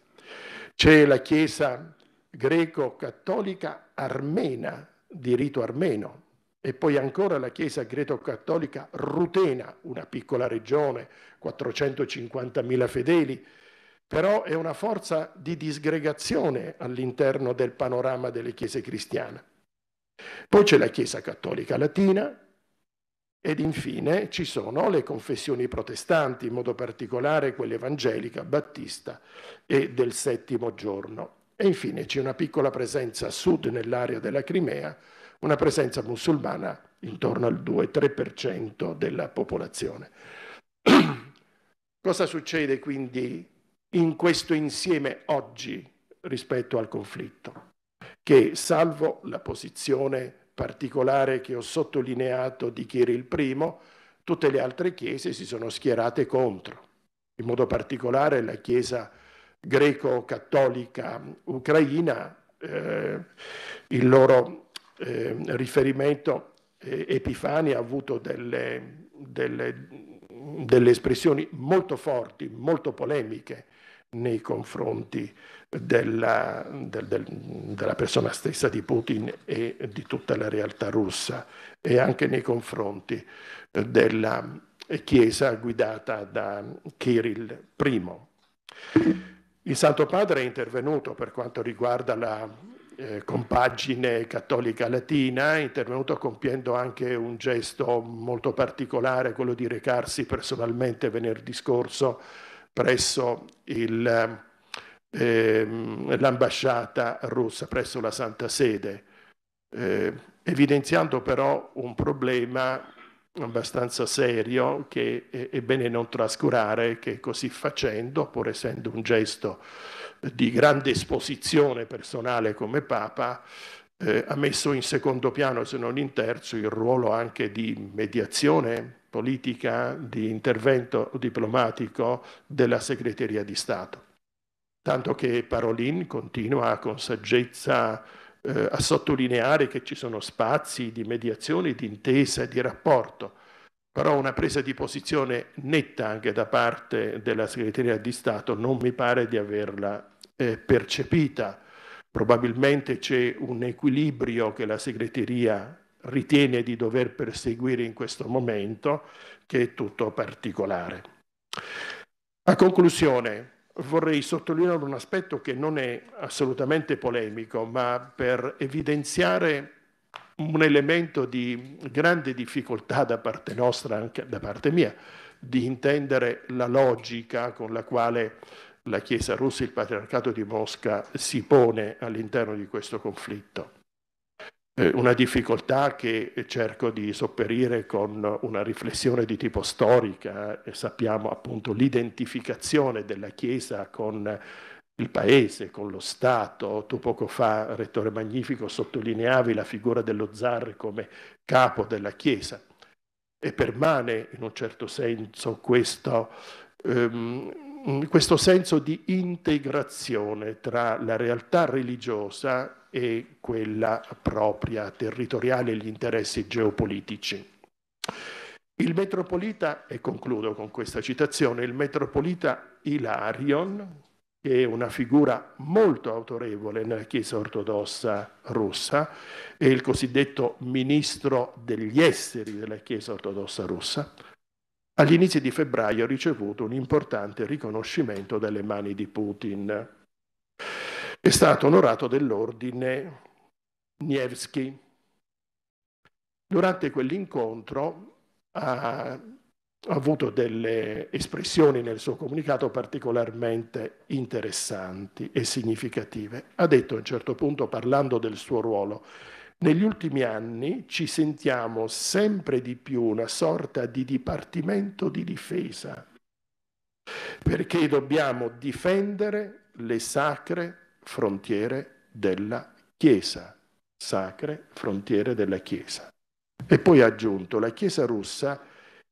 C'è la Chiesa greco-cattolica armena, di rito armeno, e poi ancora la Chiesa greco-cattolica rutena, una piccola regione, 450.000 fedeli, però è una forza di disgregazione all'interno del panorama delle Chiese cristiane. Poi c'è la Chiesa cattolica latina ed infine ci sono le confessioni protestanti, in modo particolare quella evangelica, battista e del settimo giorno. E infine c'è una piccola presenza a sud nell'area della Crimea una presenza musulmana intorno al 2-3% della popolazione. Cosa succede quindi in questo insieme oggi rispetto al conflitto? Che salvo la posizione particolare che ho sottolineato di Kirill I, tutte le altre chiese si sono schierate contro, in modo particolare la chiesa greco-cattolica ucraina, eh, il loro eh, riferimento eh, Epifani ha avuto delle, delle, delle, espressioni molto forti, molto polemiche nei confronti della, del, del, della, persona stessa di Putin e di tutta la realtà russa e anche nei confronti della Chiesa guidata da Kirill I. Il Santo Padre è intervenuto per quanto riguarda la, eh, compagine cattolica latina, intervenuto compiendo anche un gesto molto particolare, quello di recarsi personalmente venerdì scorso presso il, eh, l'ambasciata russa, presso la Santa Sede, eh, evidenziando però un problema abbastanza serio che è, è bene non trascurare, che così facendo, pur essendo un gesto di grande esposizione personale come Papa, eh, ha messo in secondo piano, se non in terzo, il ruolo anche di mediazione politica, di intervento diplomatico della segreteria di Stato. Tanto che Parolin continua con saggezza eh, a sottolineare che ci sono spazi di mediazione, di intesa, di rapporto, però una presa di posizione netta anche da parte della segreteria di Stato non mi pare di averla eh, percepita. Probabilmente c'è un equilibrio che la segreteria ritiene di dover perseguire in questo momento, che è tutto particolare. A conclusione, vorrei sottolineare un aspetto che non è assolutamente polemico, ma per evidenziare un elemento di grande difficoltà da parte nostra, anche da parte mia, di intendere la logica con la quale la Chiesa russa, il Patriarcato di Mosca si pone all'interno di questo conflitto. Eh, una difficoltà che cerco di sopperire con una riflessione di tipo storica, sappiamo appunto l'identificazione della Chiesa con il paese, con lo Stato. Tu poco fa, Rettore Magnifico, sottolineavi la figura dello zar come capo della Chiesa e permane in un certo senso questo, ehm, Mm, questo senso di integrazione tra la realtà religiosa e quella propria territoriale e gli interessi geopolitici. Il metropolita, e concludo con questa citazione, il metropolita Ilarion, che è una figura molto autorevole nella Chiesa ortodossa russa, è il cosiddetto ministro degli esteri della Chiesa ortodossa russa, agli inizi di febbraio ha ricevuto un importante riconoscimento dalle mani di Putin. È stato onorato dell'ordine Nievski. Durante quell'incontro ha avuto delle espressioni nel suo comunicato particolarmente interessanti e significative. Ha detto a un certo punto, parlando del suo ruolo, negli ultimi anni ci sentiamo sempre di più una sorta di dipartimento di difesa, perché dobbiamo difendere le sacre frontiere della Chiesa, sacre frontiere della Chiesa. E poi ha aggiunto, la Chiesa russa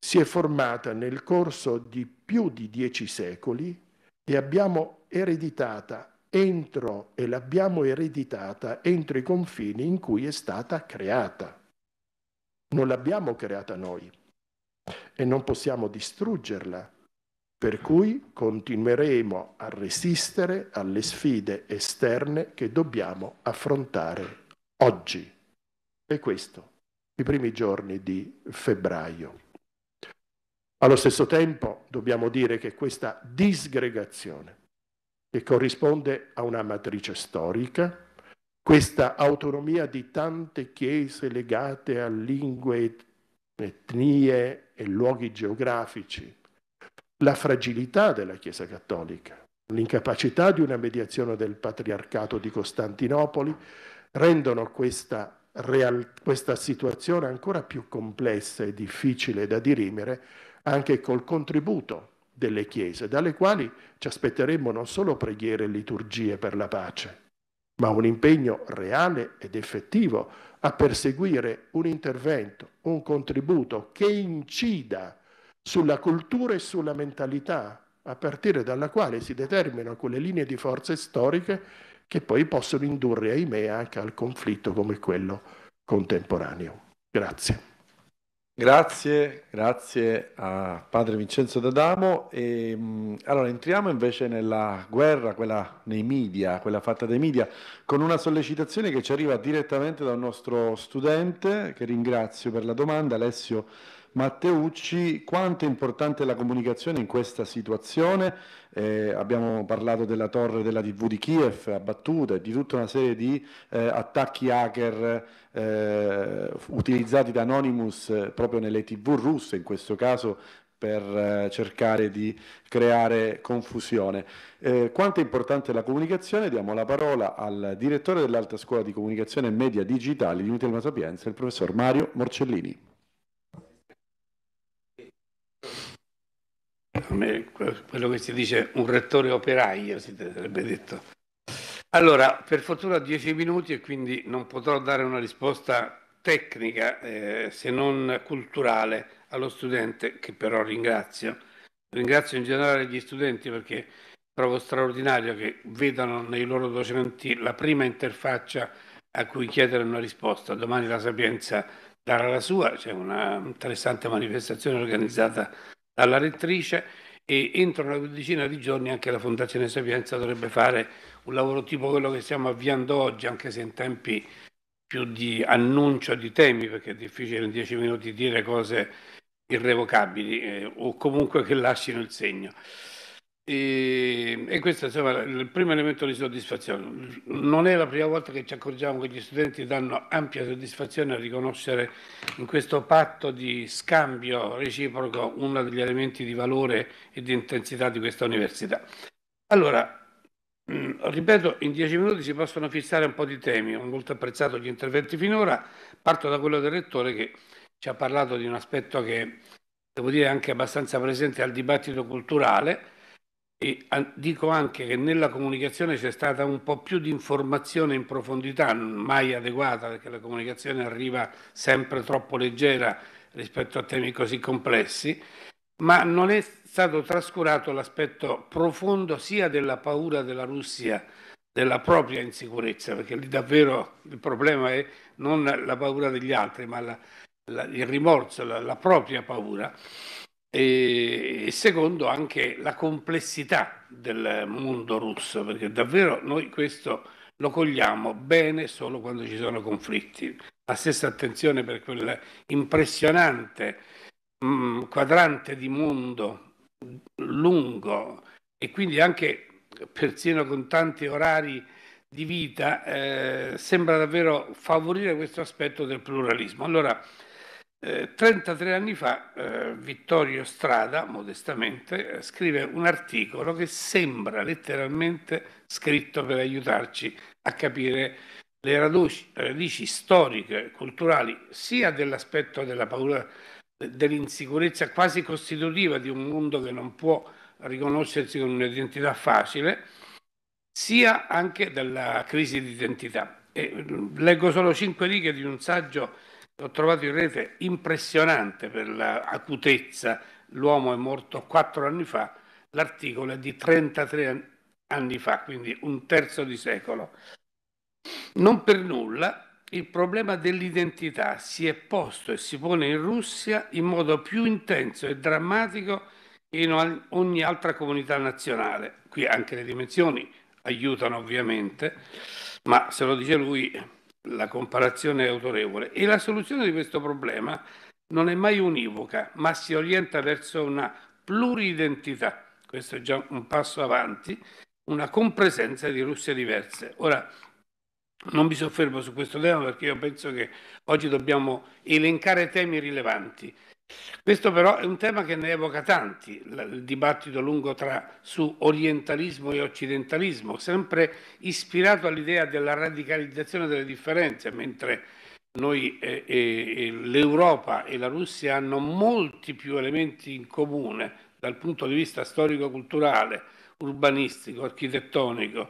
si è formata nel corso di più di dieci secoli e abbiamo ereditata entro, e l'abbiamo ereditata entro i confini in cui è stata creata. Non l'abbiamo creata noi e non possiamo distruggerla, per cui continueremo a resistere alle sfide esterne che dobbiamo affrontare oggi. E questo, i primi giorni di febbraio. Allo stesso tempo dobbiamo dire che questa disgregazione che corrisponde a una matrice storica, questa autonomia di tante chiese legate a lingue, etnie e luoghi geografici, la fragilità della Chiesa cattolica, l'incapacità di una mediazione del patriarcato di Costantinopoli rendono questa, real, questa situazione ancora più complessa e difficile da dirimere anche col contributo delle chiese, dalle quali ci aspetteremmo non solo preghiere e liturgie per la pace, ma un impegno reale ed effettivo a perseguire un intervento, un contributo che incida sulla cultura e sulla mentalità, a partire dalla quale si determinano quelle linee di forze storiche che poi possono indurre, ahimè, anche al conflitto come quello contemporaneo. Grazie. Grazie, grazie a padre Vincenzo D'Adamo. E, ehm, allora entriamo invece nella guerra, quella nei media, quella fatta dai media, con una sollecitazione che ci arriva direttamente da un nostro studente, che ringrazio per la domanda, Alessio Matteucci, quanto è importante la comunicazione in questa situazione? Eh, abbiamo parlato della torre della TV di Kiev abbattuta e di tutta una serie di eh, attacchi hacker eh, utilizzati da Anonymous eh, proprio nelle TV russe, in questo caso per eh, cercare di creare confusione. Eh, quanto è importante la comunicazione? Diamo la parola al direttore dell'Alta Scuola di Comunicazione e Media Digitali di Unitelma Sapienza, il professor Mario Morcellini quello che si dice un rettore operaio, si sarebbe detto. Allora, per fortuna ho dieci minuti e quindi non potrò dare una risposta tecnica eh, se non culturale allo studente, che però ringrazio. Ringrazio in generale gli studenti perché trovo straordinario che vedano nei loro docenti la prima interfaccia a cui chiedere una risposta. Domani la Sapienza dalla sua c'è una interessante manifestazione organizzata dalla rettrice e entro una quindicina di giorni anche la Fondazione Sapienza dovrebbe fare un lavoro tipo quello che stiamo avviando oggi, anche se in tempi più di annuncio di temi, perché è difficile in dieci minuti dire cose irrevocabili eh, o comunque che lasciano il segno. E, e, questo insomma, è il primo elemento di soddisfazione. Non è la prima volta che ci accorgiamo che gli studenti danno ampia soddisfazione a riconoscere in questo patto di scambio reciproco uno degli elementi di valore e di intensità di questa università. Allora, ripeto, in dieci minuti si possono fissare un po' di temi, ho molto apprezzato gli interventi finora, parto da quello del rettore che ci ha parlato di un aspetto che devo dire anche abbastanza presente al dibattito culturale, e dico anche che nella comunicazione c'è stata un po' più di informazione in profondità, mai adeguata perché la comunicazione arriva sempre troppo leggera rispetto a temi così complessi, ma non è stato trascurato l'aspetto profondo sia della paura della Russia della propria insicurezza, perché lì davvero il problema è non la paura degli altri, ma la, la, il rimorso, la, la propria paura e, secondo anche la complessità del mondo russo, perché davvero noi questo lo cogliamo bene solo quando ci sono conflitti. La stessa attenzione per quel impressionante mh, mm, quadrante di mondo lungo e quindi anche persino con tanti orari di vita eh, sembra davvero favorire questo aspetto del pluralismo. Allora, 33 eh, anni fa eh, Vittorio Strada, modestamente, eh, scrive un articolo che sembra letteralmente scritto per aiutarci a capire le radici, radici storiche e culturali sia dell'aspetto della paura dell'insicurezza quasi costitutiva di un mondo che non può riconoscersi con un'identità facile, sia anche della crisi di identità. E mm, leggo solo cinque righe di un saggio L'ho trovato in rete impressionante per l'acutezza, l'uomo è morto quattro anni fa, l'articolo è di 33 anni fa, quindi un terzo di secolo. Non per nulla il problema dell'identità si è posto e si pone in Russia in modo più intenso e drammatico che in ogni altra comunità nazionale. Qui anche le dimensioni aiutano ovviamente, ma se lo dice lui la comparazione è autorevole, e la soluzione di questo problema non è mai univoca, ma si orienta verso una pluridentità, questo è già un passo avanti, una compresenza di Russie diverse. Ora, non mi soffermo su questo tema perché io penso che oggi dobbiamo elencare temi rilevanti, questo però è un tema che ne evoca tanti, il dibattito lungo tra, su orientalismo e occidentalismo, sempre ispirato all'idea della radicalizzazione delle differenze, mentre noi, eh, eh, eh l'Europa e la Russia hanno molti più elementi in comune dal punto di vista storico-culturale, urbanistico, architettonico,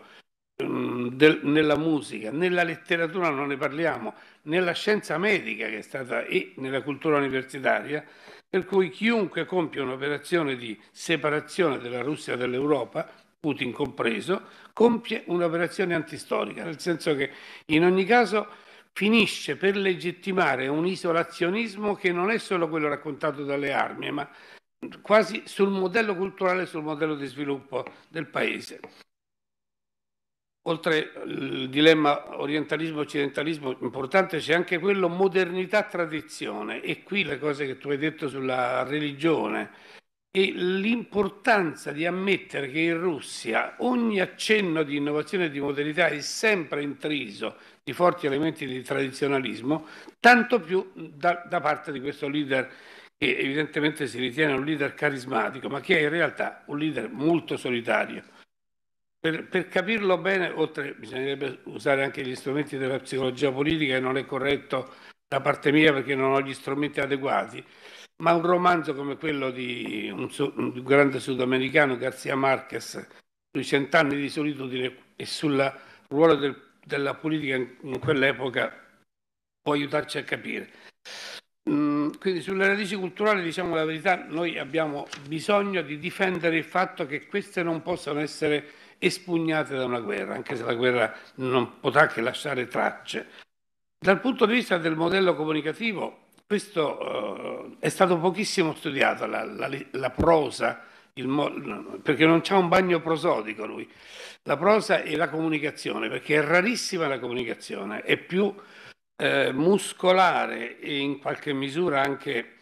mm, del, nella musica, nella letteratura non ne parliamo, nella scienza medica che è stata e nella cultura universitaria, per cui chiunque compie un'operazione di separazione della Russia dall'Europa, Putin compreso, compie un'operazione antistorica, nel senso che in ogni caso finisce per legittimare un isolazionismo che non è solo quello raccontato dalle armi, ma quasi sul modello culturale, sul modello di sviluppo del paese. Oltre eh, il dilemma orientalismo-occidentalismo, importante c'è anche quello modernità-tradizione e qui le cose che tu hai detto sulla religione e l'importanza di ammettere che in Russia ogni accenno di innovazione e di modernità è sempre intriso di forti elementi di tradizionalismo, tanto più da, da parte di questo leader che evidentemente si ritiene un leader carismatico, ma che è in realtà un leader molto solitario. Per, per, capirlo bene, oltre bisognerebbe usare anche gli strumenti della psicologia politica e non è corretto da parte mia perché non ho gli strumenti adeguati, ma un romanzo come quello di un, un grande sudamericano, Garcia Marquez, sui cent'anni di solitudine e sul ruolo del, della politica in quell'epoca può aiutarci a capire. Mm, quindi sulle radici culturali, diciamo la verità, noi abbiamo bisogno di difendere il fatto che queste non possano essere espugnate da una guerra, anche se la guerra non potrà che lasciare tracce. Dal punto di vista del modello comunicativo, questo eh, è stato pochissimo studiato, la, la, la prosa, il, perché non c'è un bagno prosodico lui. La prosa e la comunicazione, perché è rarissima la comunicazione, è più eh, muscolare e in qualche misura anche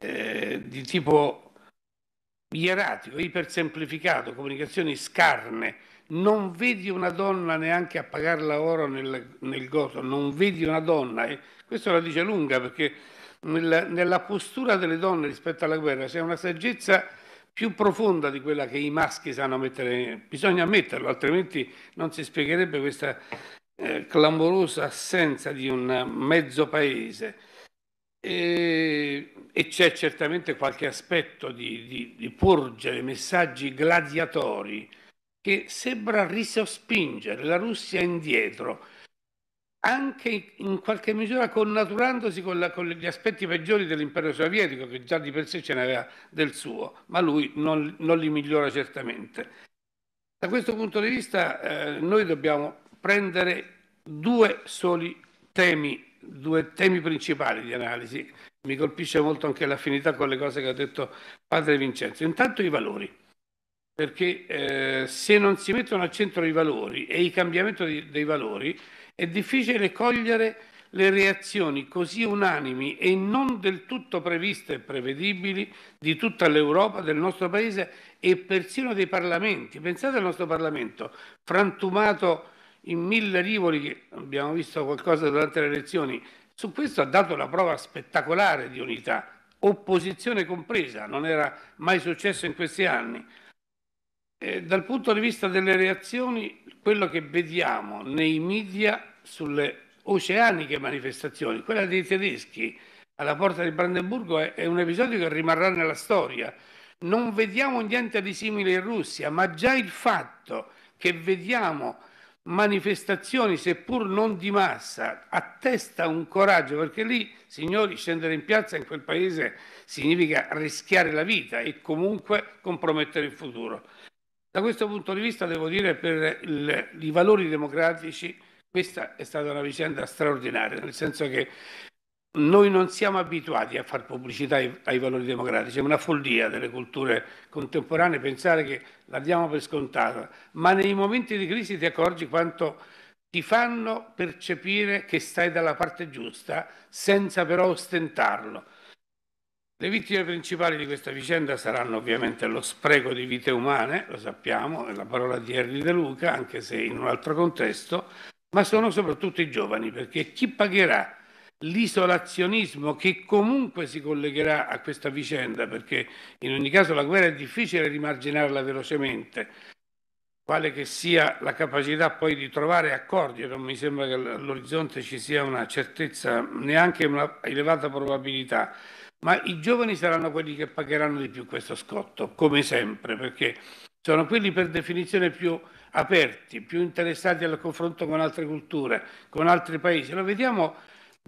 eh, di tipo ieratico, ipersemplificato, comunicazioni scarne. Non vedi una donna neanche a pagarla oro nel, nel goto, non vedi una donna. E eh. questo la dice lunga perché nella, nella postura delle donne rispetto alla guerra c'è una saggezza più profonda di quella che i maschi sanno mettere. Bisogna ammetterlo, altrimenti non si spiegherebbe questa eh, clamorosa assenza di un mezzo paese. E, ehm, e c'è certamente qualche aspetto di, di, di porgere messaggi gladiatori che sembra risospingere la Russia indietro, anche in qualche misura connaturandosi con, la, con, gli aspetti peggiori dell'impero sovietico, che già di per sé ce n'aveva del suo, ma lui non, non li migliora certamente. Da questo punto di vista eh, noi dobbiamo prendere due soli temi due temi principali di analisi. Mi colpisce molto anche l'affinità con le cose che ha detto padre Vincenzo. Intanto i valori, perché eh, se non si mettono al centro i valori e il cambiamento di, dei valori, è difficile cogliere le reazioni così unanimi e non del tutto previste e prevedibili di tutta l'Europa, del nostro Paese e persino dei parlamenti. Pensate al nostro Parlamento, frantumato in mille rivoli, che abbiamo visto qualcosa durante le elezioni, su questo ha dato la prova spettacolare di unità, opposizione compresa, non era mai successo in questi anni. E eh, dal punto di vista delle reazioni, quello che vediamo nei media sulle oceaniche manifestazioni, quella dei tedeschi alla porta di Brandenburgo è, è un episodio che rimarrà nella storia. Non vediamo niente di simile in Russia, ma già il fatto che vediamo manifestazioni, seppur non di massa, attesta un coraggio, perché lì, signori, scendere in piazza in quel paese significa rischiare la vita e comunque compromettere il futuro. Da questo punto di vista devo dire per il, i valori democratici questa è stata una vicenda straordinaria, nel senso che noi non siamo abituati a fare pubblicità ai, ai, valori democratici, è una follia delle culture contemporanee pensare che la diamo per scontata, ma nei momenti di crisi ti accorgi quanto ti fanno percepire che stai dalla parte giusta senza però ostentarlo. Le vittime principali di questa vicenda saranno ovviamente lo spreco di vite umane, lo sappiamo, è la parola di Henry De Luca, anche se in un altro contesto, ma sono soprattutto i giovani, perché chi pagherà l'isolazionismo che comunque si collegherà a questa vicenda, perché in ogni caso la guerra è difficile rimarginarla velocemente, quale che sia la capacità poi di trovare accordi, non mi sembra che all'orizzonte ci sia una certezza, neanche una elevata probabilità, ma i giovani saranno quelli che pagheranno di più questo scotto, come sempre, perché sono quelli per definizione più aperti, più interessati al confronto con altre culture, con altri paesi. Lo vediamo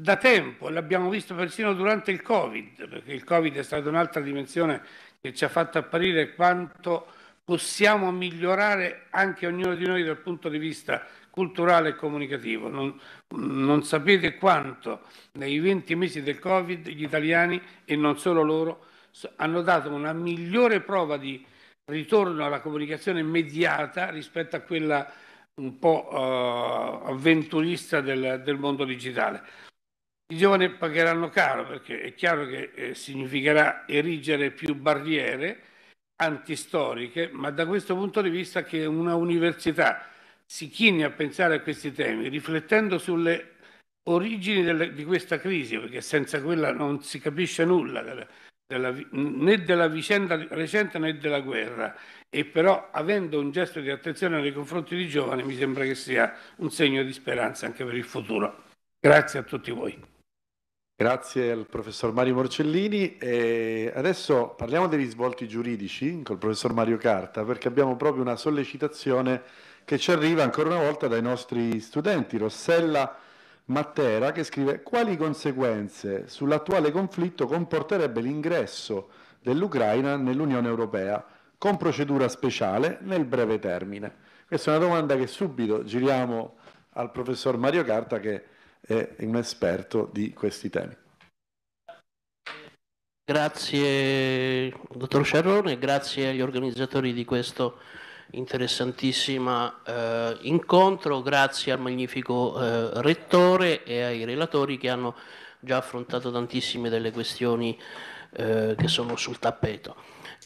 da tempo, l'abbiamo visto persino durante il Covid, perché il Covid è stata un'altra dimensione che ci ha fatto apparire quanto possiamo migliorare anche ognuno di noi dal punto di vista culturale e comunicativo. Non, non sapete quanto nei 20 mesi del Covid gli italiani, e non solo loro, hanno dato una migliore prova di ritorno alla comunicazione mediata rispetto a quella un po' uh, avventurista del, del mondo digitale. I giovani pagheranno caro perché è chiaro che eh, significherà erigere più barriere antistoriche, ma da questo punto di vista che una università si chini a pensare a questi temi, riflettendo sulle origini delle, di questa crisi, perché senza quella non si capisce nulla della, della, né della vicenda recente né della guerra, e però avendo un gesto di attenzione nei confronti dei giovani mi sembra che sia un segno di speranza anche per il futuro. Grazie a tutti voi. Grazie al professor Mario Morcellini. E adesso parliamo dei risvolti giuridici col professor Mario Carta perché abbiamo proprio una sollecitazione che ci arriva ancora una volta dai nostri studenti. Rossella Matera, che scrive quali conseguenze sull'attuale conflitto comporterebbe l'ingresso dell'Ucraina nell'Unione Europea con procedura speciale nel breve termine. Questa è una domanda che subito giriamo al professor Mario Carta che è un esperto di questi temi. Grazie dottor Sciarrone, grazie agli organizzatori di questo interessantissimo eh, incontro, grazie al magnifico eh, rettore e ai relatori che hanno già affrontato tantissime delle questioni eh, che sono sul tappeto.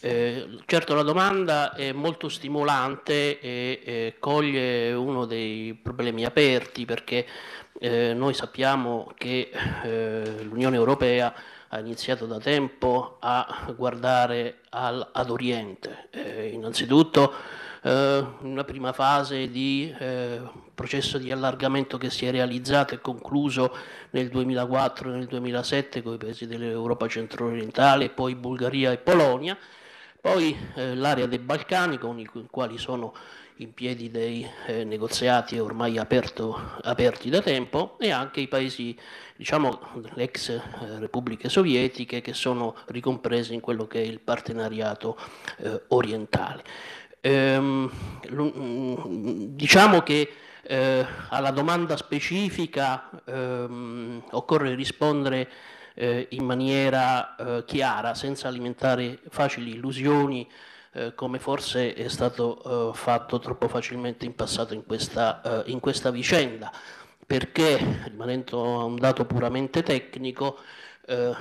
Eh, certo la domanda è molto stimolante e, e coglie uno dei problemi aperti perché eh, noi sappiamo che eh, l'Unione Europea ha iniziato da tempo a guardare al, ad Oriente. Eh, innanzitutto eh, una prima fase di eh, processo di allargamento che si è realizzato e concluso nel 2004 e nel 2007 con i paesi dell'Europa centro-orientale, poi Bulgaria e Polonia poi eh, l'area dei Balcani, con i quali sono in piedi dei eh, negoziati ormai aperto, aperti da tempo, e anche i paesi, diciamo, ex eh, repubbliche sovietiche che sono ricompresi in quello che è il partenariato eh, orientale. Ehm, mm, diciamo che eh, alla domanda specifica ehm, occorre rispondere eh, in maniera eh, chiara, senza alimentare facili illusioni eh, come forse è stato eh, fatto troppo facilmente in passato in questa, eh, in questa vicenda, perché rimanendo a un dato puramente tecnico, eh,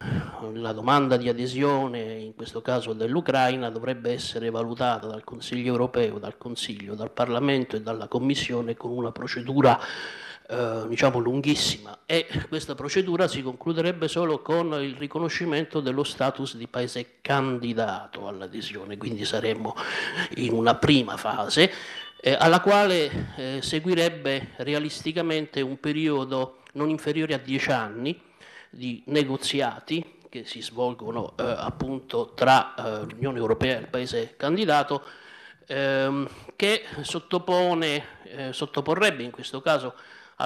la domanda di adesione, in questo caso dell'Ucraina, dovrebbe essere valutata dal Consiglio europeo, dal Consiglio, dal Parlamento e dalla Commissione con una procedura eh, diciamo lunghissima e questa procedura si concluderebbe solo con il riconoscimento dello status di paese candidato all'adesione, quindi saremmo in una prima fase eh, alla quale eh, seguirebbe realisticamente un periodo non inferiore a dieci anni di negoziati che si svolgono eh, appunto tra eh, l'Unione Europea e il paese candidato, ehm, che sottopone, eh, sottoporrebbe in questo caso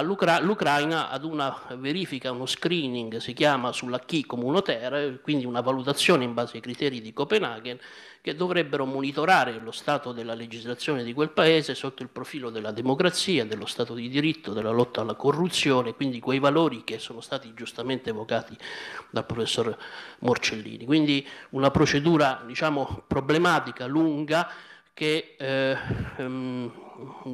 l'Ucraina ad una verifica, uno screening, si chiama sulla Key comunotera, quindi una valutazione in base ai criteri di Copenaghen, che dovrebbero monitorare lo stato della legislazione di quel paese sotto il profilo della democrazia, dello Stato di diritto, della lotta alla corruzione, quindi quei valori che sono stati giustamente evocati dal professor Morcellini. Quindi una procedura, diciamo, problematica, lunga, che... Eh, um,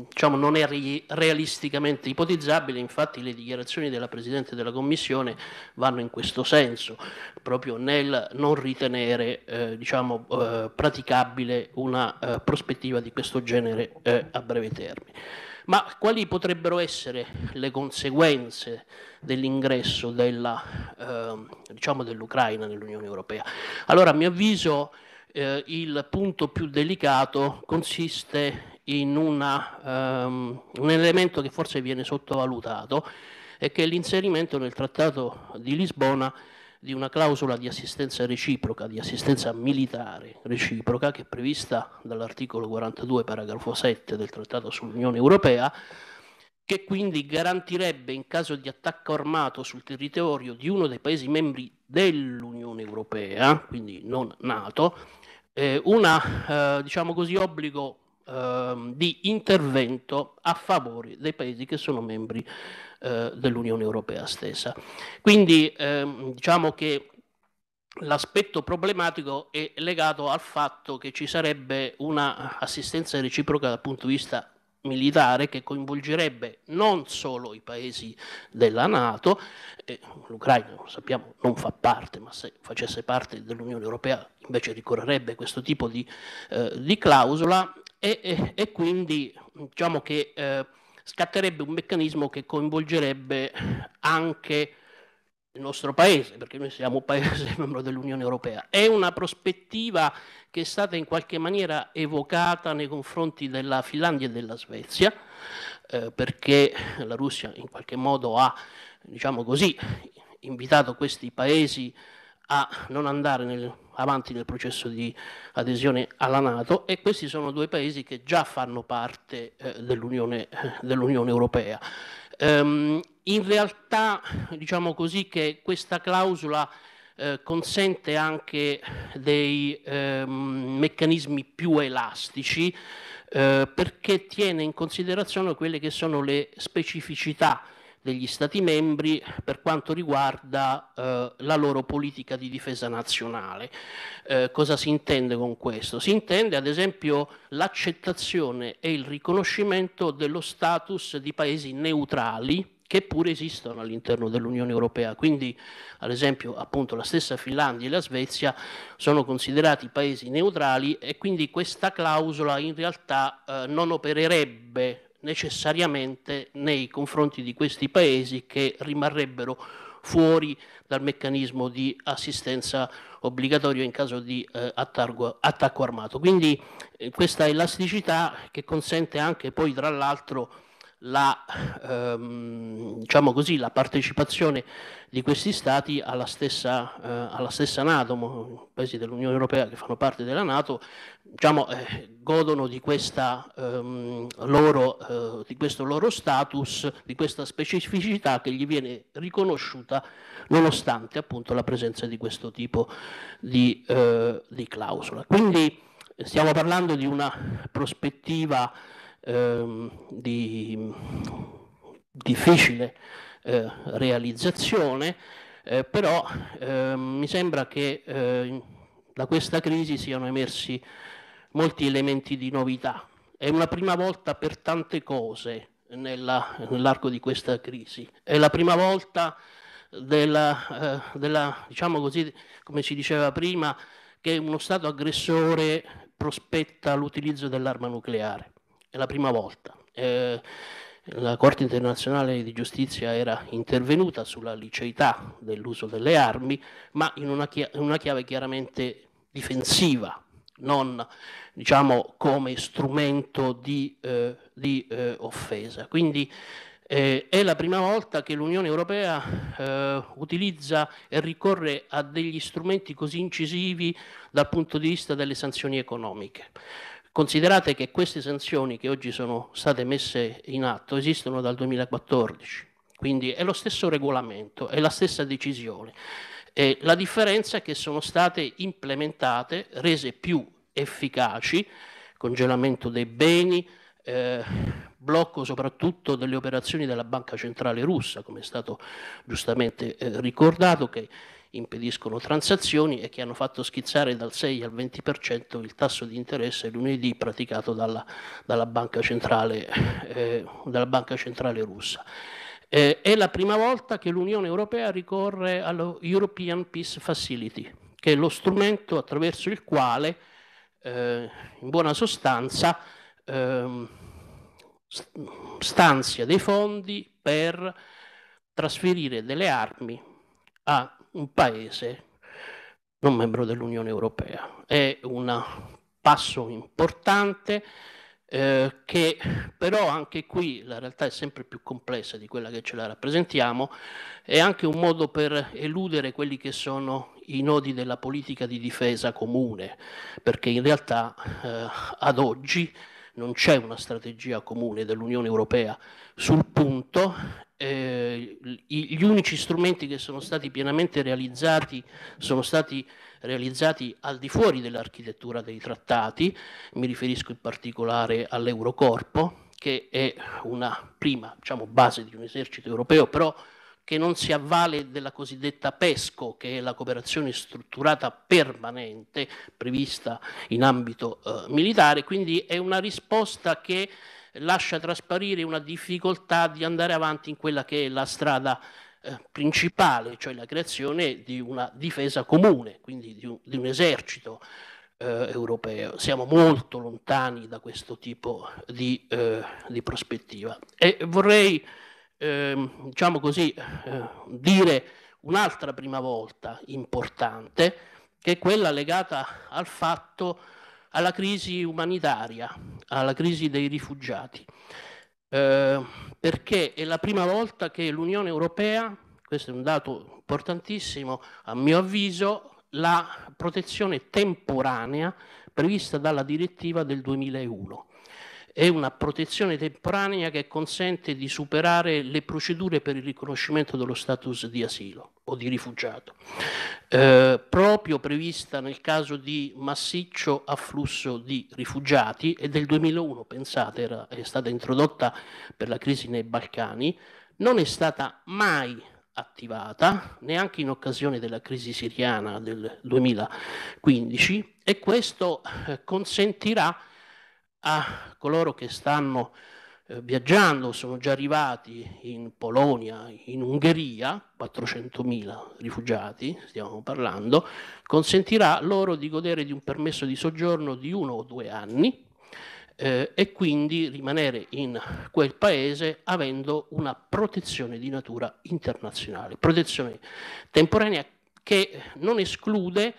diciamo, non è realisticamente ipotizzabile, infatti le dichiarazioni della Presidente della Commissione vanno in questo senso, proprio nel non ritenere eh, diciamo, eh, praticabile una eh, prospettiva di questo genere eh, a breve termine. Ma quali potrebbero essere le conseguenze dell'ingresso ehm, diciamo, dell'Ucraina diciamo dell nell'Unione Europea? Allora, a mio avviso, eh, il punto più delicato consiste in una, um, un elemento che forse viene sottovalutato e che è l'inserimento nel Trattato di Lisbona di una clausola di assistenza reciproca, di assistenza militare reciproca, che è prevista dall'articolo 42, paragrafo 7 del Trattato sull'Unione Europea, che quindi garantirebbe in caso di attacco armato sul territorio di uno dei Paesi membri dell'Unione Europea, quindi non NATO, eh, un eh, diciamo obbligo Ehm, di intervento a favore dei paesi che sono membri eh, dell'Unione Europea stessa. Quindi ehm, diciamo che L'aspetto problematico è legato al fatto che ci sarebbe una assistenza reciproca dal punto di vista militare che coinvolgerebbe non solo i paesi della Nato, eh, l'Ucraina lo sappiamo non fa parte, ma se facesse parte dell'Unione Europea invece ricorrerebbe a questo tipo di, eh, di clausola, e, e, e quindi diciamo che eh, scatterebbe un meccanismo che coinvolgerebbe anche il nostro paese, perché noi siamo un paese membro dell'Unione Europea. È una prospettiva che è stata in qualche maniera evocata nei confronti della Finlandia e della Svezia, eh, perché la Russia in qualche modo ha, diciamo così, invitato questi paesi a a non andare nel, avanti nel processo di adesione alla Nato e questi sono due paesi che già fanno parte eh, dell'Unione, eh, dell'Unione, Europea. Ehm, in realtà diciamo così che questa clausola eh, consente anche dei ehm, meccanismi più elastici eh, perché tiene in considerazione quelle che sono le specificità degli Stati membri per quanto riguarda eh, la loro politica di difesa nazionale. Eh, cosa si intende con questo? Si intende ad esempio l'accettazione e il riconoscimento dello status di paesi neutrali che pure esistono all'interno dell'Unione Europea. Quindi, ad esempio, appunto la stessa Finlandia e la Svezia sono considerati paesi neutrali e quindi questa clausola in realtà eh, non opererebbe necessariamente nei confronti di questi paesi che rimarrebbero fuori dal meccanismo di assistenza obbligatorio in caso di eh, attargo, attacco, armato. Quindi eh, questa elasticità che consente anche poi tra l'altro la, ehm, diciamo così, la partecipazione di questi stati alla stessa, eh, alla stessa Nato, paesi dell'Unione Europea che fanno parte della Nato, diciamo, eh, godono di, questa, ehm, loro, eh, di questo loro status, di questa specificità che gli viene riconosciuta nonostante appunto la presenza di questo tipo di, eh, di clausola. Quindi stiamo parlando di una prospettiva Ehm, di difficile eh, realizzazione, eh, però eh, mi sembra che ehm, da questa crisi siano emersi molti elementi di novità. È una prima volta per tante cose nella, nell'arco di questa crisi. È la prima volta della, eh, della, diciamo così, come si diceva prima, che uno Stato aggressore prospetta l'utilizzo dell'arma nucleare è la prima volta. Eh, la Corte internazionale di giustizia era intervenuta sulla liceità dell'uso delle armi, ma in una, chi- una chiave chiaramente difensiva, non diciamo, come strumento di, eh, di eh, offesa. Quindi eh, è la prima volta che l'Unione Europea eh, utilizza e ricorre a degli strumenti così incisivi dal punto di vista delle sanzioni economiche. Considerate che queste sanzioni che oggi sono state messe in atto esistono dal 2014, quindi è lo stesso regolamento, è la stessa decisione. E la differenza è che sono state implementate, rese più efficaci, congelamento dei beni, eh, blocco soprattutto delle operazioni della Banca Centrale Russa, come è stato giustamente eh, ricordato, che impediscono transazioni e che hanno fatto schizzare dal 6 al 20% il tasso di interesse lunedì praticato dalla, dalla, banca, centrale, eh, dalla banca centrale russa. Eh, è la prima volta che l'Unione Europea ricorre allo European Peace Facility, che è lo strumento attraverso il quale, eh, in buona sostanza, ehm, stanzia dei fondi per trasferire delle armi a un paese non membro dell'Unione Europea. È un passo importante eh, che però anche qui la realtà è sempre più complessa di quella che ce la rappresentiamo, è anche un modo per eludere quelli che sono i nodi della politica di difesa comune, perché in realtà eh, ad oggi non c'è una strategia comune dell'Unione Europea sul punto eh, gli unici strumenti che sono stati pienamente realizzati sono stati realizzati al di fuori dell'architettura dei trattati, mi riferisco in particolare all'Eurocorpo, che è una prima diciamo, base di un esercito europeo, però che non si avvale della cosiddetta PESCO, che è la cooperazione strutturata permanente prevista in ambito eh, militare, quindi è una risposta che lascia trasparire una difficoltà di andare avanti in quella che è la strada eh, principale, cioè la creazione di una difesa comune, quindi di un, di un esercito eh, europeo. Siamo molto lontani da questo tipo di, eh, di prospettiva. E vorrei, ehm, diciamo così, eh, dire un'altra prima volta importante, che è quella legata al fatto alla crisi umanitaria, alla crisi dei rifugiati, eh, perché è la prima volta che l'Unione Europea, questo è un dato importantissimo, a mio avviso, la protezione temporanea prevista dalla direttiva del 2001 è una protezione temporanea che consente di superare le procedure per il riconoscimento dello status di asilo o di rifugiato, eh, proprio prevista nel caso di massiccio afflusso di rifugiati e del 2001, pensate, era, è stata introdotta per la crisi nei Balcani, non è stata mai attivata, neanche in occasione della crisi siriana del 2015 e questo eh, consentirà a coloro che stanno eh, viaggiando, sono già arrivati in Polonia, in Ungheria, 400.000 rifugiati stiamo parlando, consentirà loro di godere di un permesso di soggiorno di uno o due anni eh, e quindi rimanere in quel paese avendo una protezione di natura internazionale, protezione temporanea che non esclude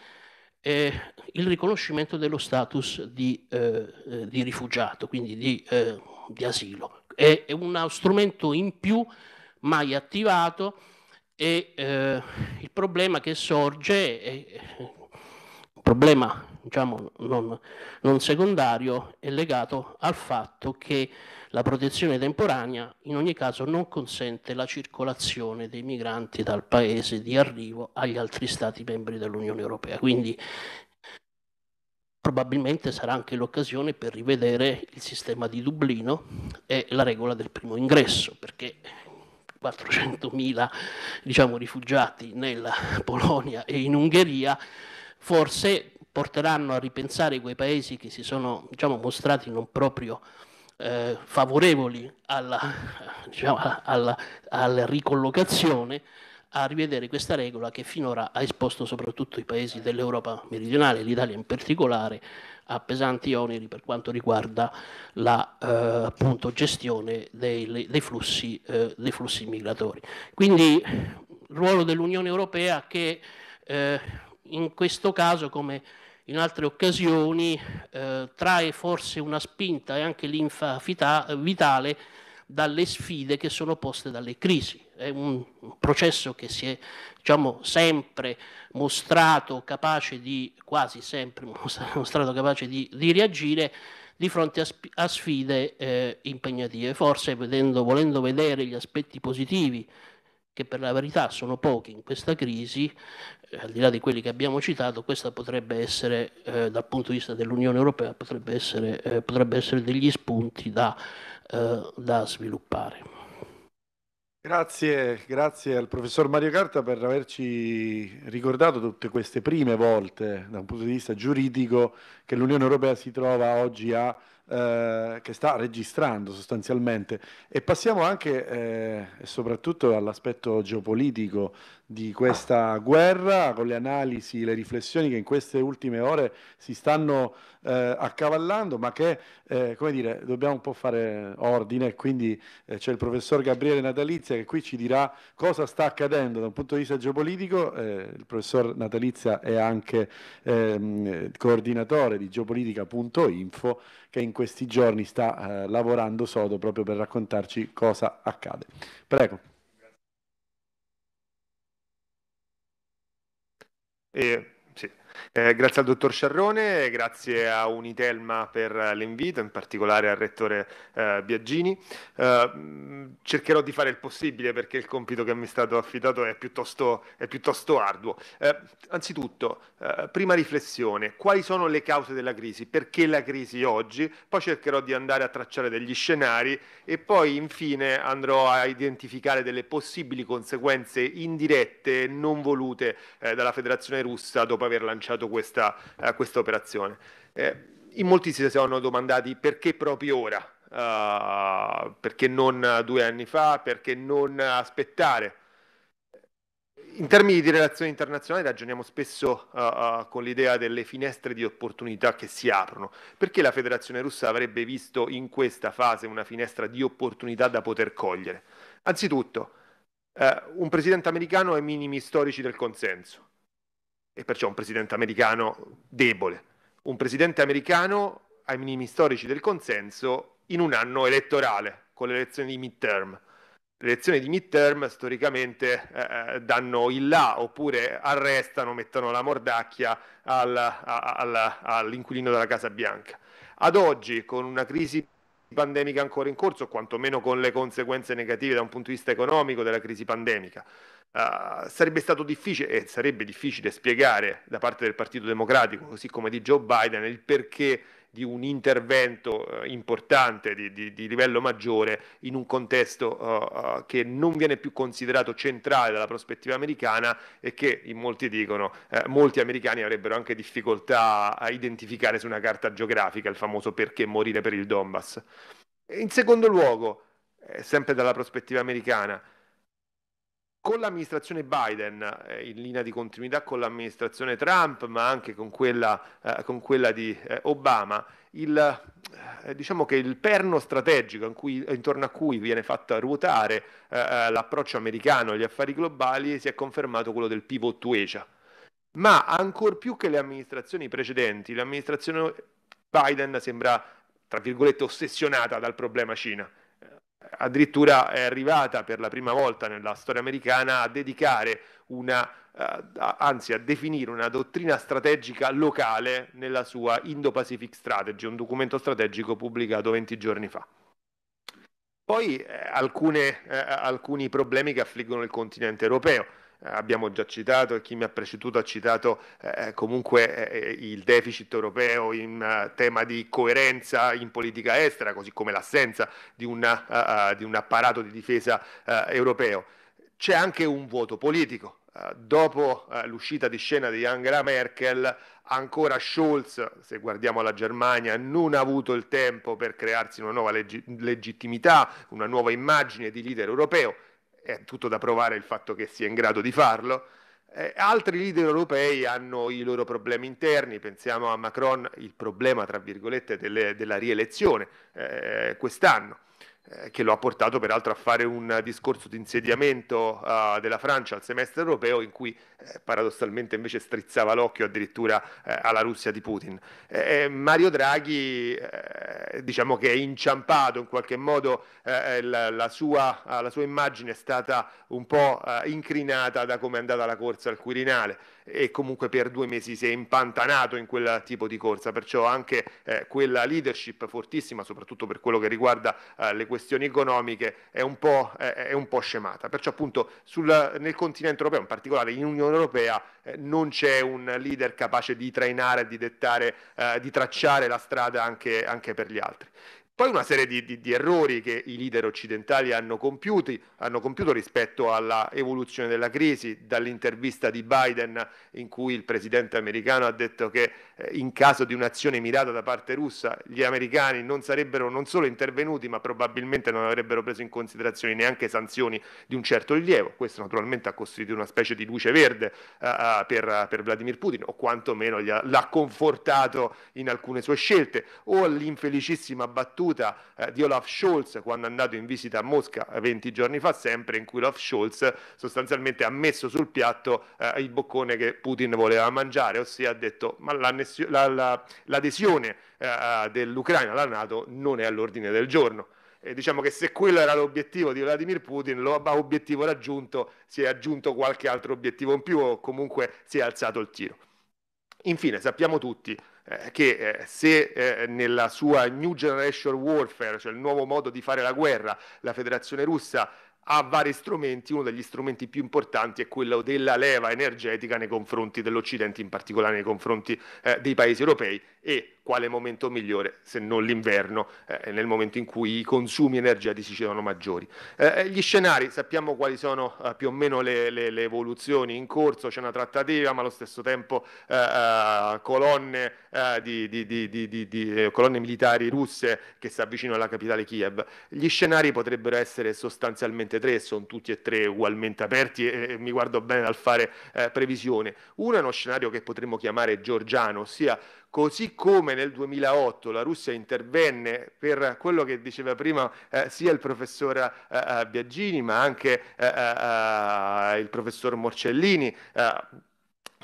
eh, il riconoscimento dello status di, eh, eh, di rifugiato, quindi di, eh, di asilo. È, è uno strumento in più mai attivato e eh, il problema che sorge è un problema diciamo non, non secondario, è legato al fatto che la protezione temporanea in ogni caso non consente la circolazione dei migranti dal paese di arrivo agli altri stati membri dell'Unione Europea. Quindi probabilmente sarà anche l'occasione per rivedere il sistema di Dublino e la regola del primo ingresso, perché 400.000 diciamo, rifugiati nella Polonia e in Ungheria forse porteranno a ripensare quei paesi che si sono diciamo, mostrati non proprio eh, favorevoli alla, diciamo, alla, alla ricollocazione, a rivedere questa regola che finora ha esposto soprattutto i paesi dell'Europa meridionale, l'Italia in particolare, a pesanti oneri per quanto riguarda la eh, appunto, gestione dei, dei, flussi, eh, dei, flussi, migratori. Quindi il ruolo dell'Unione Europea che eh, in questo caso, come in altre occasioni eh, trae forse una spinta e anche linfa vitale dalle sfide che sono poste dalle crisi. È un processo che si è diciamo, sempre mostrato capace di, quasi sempre mostrato capace di, di reagire di fronte a, a sfide eh, impegnative. Forse vedendo, volendo vedere gli aspetti positivi, che per la verità sono pochi in questa crisi, cioè, al di là di quelli che abbiamo citato, questa potrebbe essere, eh, dal punto di vista dell'Unione Europea, potrebbe essere, eh, potrebbe essere degli spunti da, eh, da sviluppare. Grazie, grazie al professor Mario Carta per averci ricordato tutte queste prime volte da un punto di vista giuridico che l'Unione Europea si trova oggi a eh, che sta registrando sostanzialmente. E passiamo anche eh, e soprattutto all'aspetto geopolitico di questa guerra, con le analisi, le riflessioni che in queste ultime ore si stanno eh, accavallando, ma che, eh, come dire, dobbiamo un po' fare ordine. Quindi eh, c'è il professor Gabriele Natalizia che qui ci dirà cosa sta accadendo da un punto di vista geopolitico. Eh, il professor Natalizia è anche ehm, coordinatore di geopolitica.info che in questi giorni sta eh, lavorando sodo proprio per raccontarci cosa accade. Prego. eh, Eh, grazie al dottor Sciarrone, grazie a Unitelma per eh, l'invito, in particolare al rettore eh, Biaggini. Eh, cercherò di fare il possibile perché il compito che mi è stato affidato è piuttosto, è piuttosto arduo. Eh, anzitutto, eh, prima riflessione, quali sono le cause della crisi? Perché la crisi oggi? Poi cercherò di andare a tracciare degli scenari e poi infine andrò a identificare delle possibili conseguenze indirette non volute dalla Federazione russa dopo aver lanciato lanciato questa, eh, questa operazione. Eh, in molti si sono domandati perché proprio ora, Uh, perché non due anni fa, perché non aspettare. In termini di relazioni internazionali ragioniamo spesso uh, uh, con l'idea delle finestre di opportunità che si aprono. Perché la Federazione russa avrebbe visto in questa fase una finestra di opportunità da poter cogliere? Anzitutto, un presidente americano ha i minimi storici del consenso e perciò un presidente americano debole. Un presidente americano ai minimi storici del consenso in un anno elettorale, con le elezioni di midterm. Le elezioni di midterm storicamente eh, eh, danno il là oppure arrestano, mettono la mordacchia al, al, all'inquilino della Casa Bianca. Ad oggi, con una crisi pandemica ancora in corso, quantomeno con le conseguenze negative da un punto di vista economico della crisi pandemica. Uh, sarebbe stato difficile e sarebbe difficile spiegare da parte del Partito Democratico, così come di Joe Biden, il perché di un intervento eh, importante di, di, di, livello maggiore in un contesto uh, uh, che non viene più considerato centrale dalla prospettiva americana e che in molti dicono eh, molti americani avrebbero anche difficoltà a identificare su una carta geografica il famoso perché morire per il Donbass. In secondo luogo, eh, sempre dalla prospettiva americana, con l'amministrazione Biden, eh, in linea di continuità con l'amministrazione Trump, ma anche con quella, eh, con quella di eh, Obama, il, eh, diciamo che il perno strategico in cui, intorno a cui viene fatta ruotare eh, l'approccio americano agli affari globali si è confermato quello del pivot to Asia. Ma ancor più che le amministrazioni precedenti, l'amministrazione Biden sembra, tra virgolette, ossessionata dal problema Cina addirittura è arrivata per la prima volta nella storia americana a dedicare una, eh, anzi a definire una dottrina strategica locale nella sua Indo-Pacific Strategy, un documento strategico pubblicato 20 giorni fa. Poi eh, alcune, eh, alcuni problemi che affliggono il continente europeo eh, abbiamo già citato e chi mi ha preceduto ha citato eh, eh comunque eh, eh, il deficit europeo in uh, tema di coerenza in politica estera, così come l'assenza di, una, uh, di un apparato di difesa uh, europeo. C'è anche un vuoto politico. dopo l'uscita di scena di Angela Merkel, ancora Scholz, se guardiamo la Germania, non ha avuto il tempo per crearsi una nuova leggi- legittimità, una nuova immagine di leader europeo è tutto da provare il fatto che sia in grado di farlo. Eh, altri leader europei hanno i loro problemi interni, pensiamo a Macron, il problema tra virgolette delle, della rielezione eh, quest'anno. Eh, che lo ha portato peraltro a fare un discorso di insediamento uh, della Francia al semestre europeo in cui eh, paradossalmente invece strizzava l'occhio addirittura eh, alla Russia di Putin. Eh, eh Mario Draghi diciamo che è inciampato in qualche modo, la, la, sua, la, sua, immagine è stata un po' incrinata da come è andata la corsa al Quirinale e comunque per due mesi si è impantanato in quel tipo di corsa, perciò anche eh, quella leadership fortissima, soprattutto per quello che riguarda eh, le questioni economiche, è un po', eh, è un po scemata. Perciò appunto sul, nel continente europeo, in particolare in Unione Europea, eh, non c'è un leader capace di trainare, di dettare, eh, di tracciare la strada anche, anche per gli altri. Poi una serie di, di, di errori che i leader occidentali hanno, compiuti, hanno compiuto rispetto all'evoluzione della crisi, dall'intervista di Biden in cui il presidente americano ha detto che eh, in caso di un'azione mirata da parte russa gli americani non sarebbero non solo intervenuti ma probabilmente non avrebbero preso in considerazione neanche sanzioni di un certo rilievo. Questo naturalmente ha costituito una specie di luce verde uh, per, per, Vladimir Putin o quantomeno ha, l'ha confortato in alcune sue scelte o l'infelicissima battuta uh, di Olaf Scholz quando è andato in visita a Mosca 20 giorni fa sempre in cui Olaf Scholz sostanzialmente ha messo sul piatto uh, il boccone che Putin voleva mangiare, ossia ha detto ma l'hanno l'adesione eh, dell'Ucraina alla Nato non è all'ordine del giorno. E diciamo che se quello era l'obiettivo di Vladimir Putin, l'obiettivo raggiunto, si è aggiunto qualche altro obiettivo in più o comunque si è alzato il tiro. Infine, sappiamo tutti eh, che eh, se eh, nella sua New Generation Warfare, cioè il nuovo modo di fare la guerra, la Federazione russa ha vari strumenti, uno degli strumenti più importanti è quello della leva energetica nei confronti dell'Occidente, in particolare nei confronti eh, dei paesi europei e quale momento migliore se non l'inverno, eh, nel momento in cui i consumi energetici sono maggiori. Eh, eh, gli scenari, sappiamo quali sono eh, più o meno le, le, le, evoluzioni in corso, c'è una trattativa, ma allo stesso tempo eh, eh, colonne, di, di, di, colonne, militari russe che si avvicinano alla capitale Kiev. Gli scenari potrebbero essere sostanzialmente tre, sono tutti e tre ugualmente aperti e, e mi guardo bene dal fare previsione. Uno è uno scenario che potremmo chiamare georgiano, ossia Così come nel 2008 la Russia intervenne per quello che diceva prima eh, sia il professor eh, eh Biagini ma anche eh, eh, eh il professor Morcellini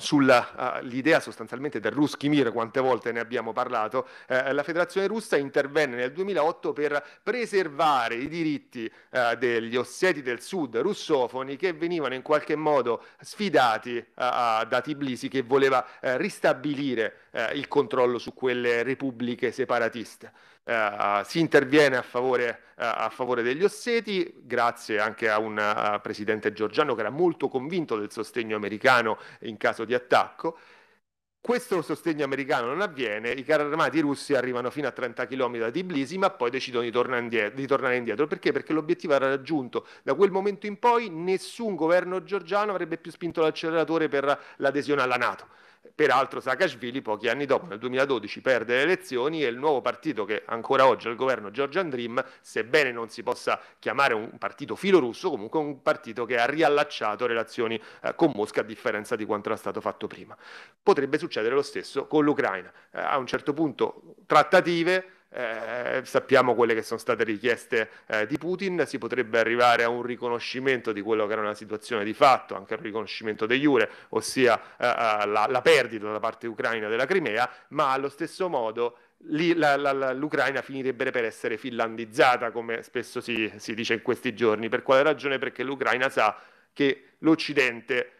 sull'idea ah, uh, sostanzialmente del Ruski Mir, quante volte ne abbiamo parlato, eh, la Federazione Russa intervenne nel 2008 per preservare i diritti eh, degli osseti del sud russofoni che venivano in qualche modo sfidati eh, da Tbilisi che voleva eh, ristabilire eh, il controllo su quelle repubbliche separatiste. Uh, si interviene a favore, uh, a favore, degli osseti, grazie anche a un uh, presidente georgiano che era molto convinto del sostegno americano in caso di di attacco. Questo sostegno americano non avviene, i carri armati russi arrivano fino a 30 km da Tbilisi, ma poi decidono di, torna indietro, di tornare indietro. Perché? Perché l'obiettivo era raggiunto. Da quel momento in poi nessun governo georgiano avrebbe più spinto l'acceleratore per l'adesione alla Nato. Peraltro Saakashvili pochi anni dopo, nel 2012, perde le elezioni e il nuovo partito che ancora oggi è il governo, Georgian Dream, sebbene non si possa chiamare un partito filorusso, comunque un partito che ha riallacciato relazioni eh, con Mosca a differenza di quanto era stato fatto prima. Potrebbe succedere lo stesso con l'Ucraina. Eh, a un certo punto trattative eh, sappiamo quelle che sono state richieste eh, di Putin, si potrebbe arrivare a un riconoscimento di quello che era una situazione di fatto, anche il riconoscimento de jure, ossia eh, eh, la, la, perdita da parte ucraina della Crimea, ma allo stesso modo lì, la, la, l'Ucraina finirebbe per essere finlandizzata, come spesso si, si dice in questi giorni. Per quale ragione? Perché l'Ucraina sa che l'Occidente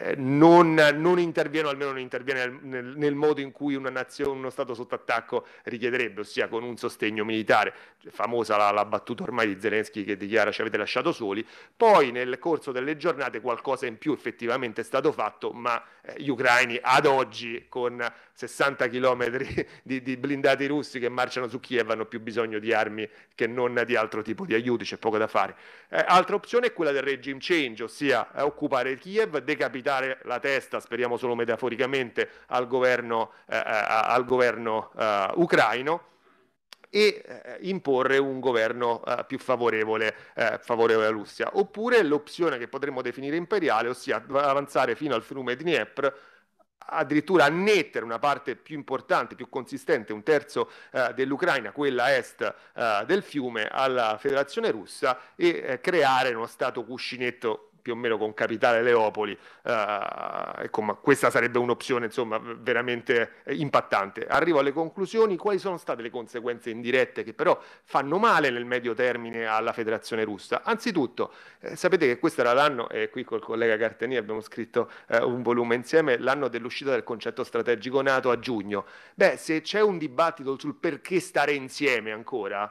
eh, non, non, interviene almeno non interviene nel, nel, nel modo in cui una nazione, uno Stato sotto attacco richiederebbe, ossia con un sostegno militare. Famosa la, la battuta ormai di Zelensky che dichiara ci avete lasciato soli. Poi nel corso delle giornate qualcosa in più effettivamente è stato fatto, ma eh, gli ucraini ad oggi con 60 km di, di, blindati russi che marciano su Kiev hanno più bisogno di armi che non di altro tipo di aiuti, c'è poco da fare. Eh, altra opzione è quella del regime change, ossia eh, occupare Kiev, decapitare la testa, speriamo solo metaforicamente, al governo, eh, eh al governo eh, ucraino e eh, imporre un governo eh, più favorevole, eh, favorevole, alla Russia, oppure l'opzione che potremmo definire imperiale, ossia avanzare fino al fiume Dnieper addirittura annettere una parte più importante, più consistente, un terzo eh, dell'Ucraina, quella est eh, del fiume, alla Federazione russa e eh, creare uno stato cuscinetto più o meno con Capitale Leopoli eh, ecco, ma questa sarebbe un'opzione insomma veramente eh, impattante. Arrivo alle conclusioni, quali sono state le conseguenze indirette che però fanno male nel medio termine alla federazione russa? Anzitutto eh, sapete che questo era l'anno, e qui col collega Cartani abbiamo scritto eh, un volume insieme, l'anno dell'uscita del concetto strategico nato a giugno. Beh, se c'è un dibattito sul perché stare insieme ancora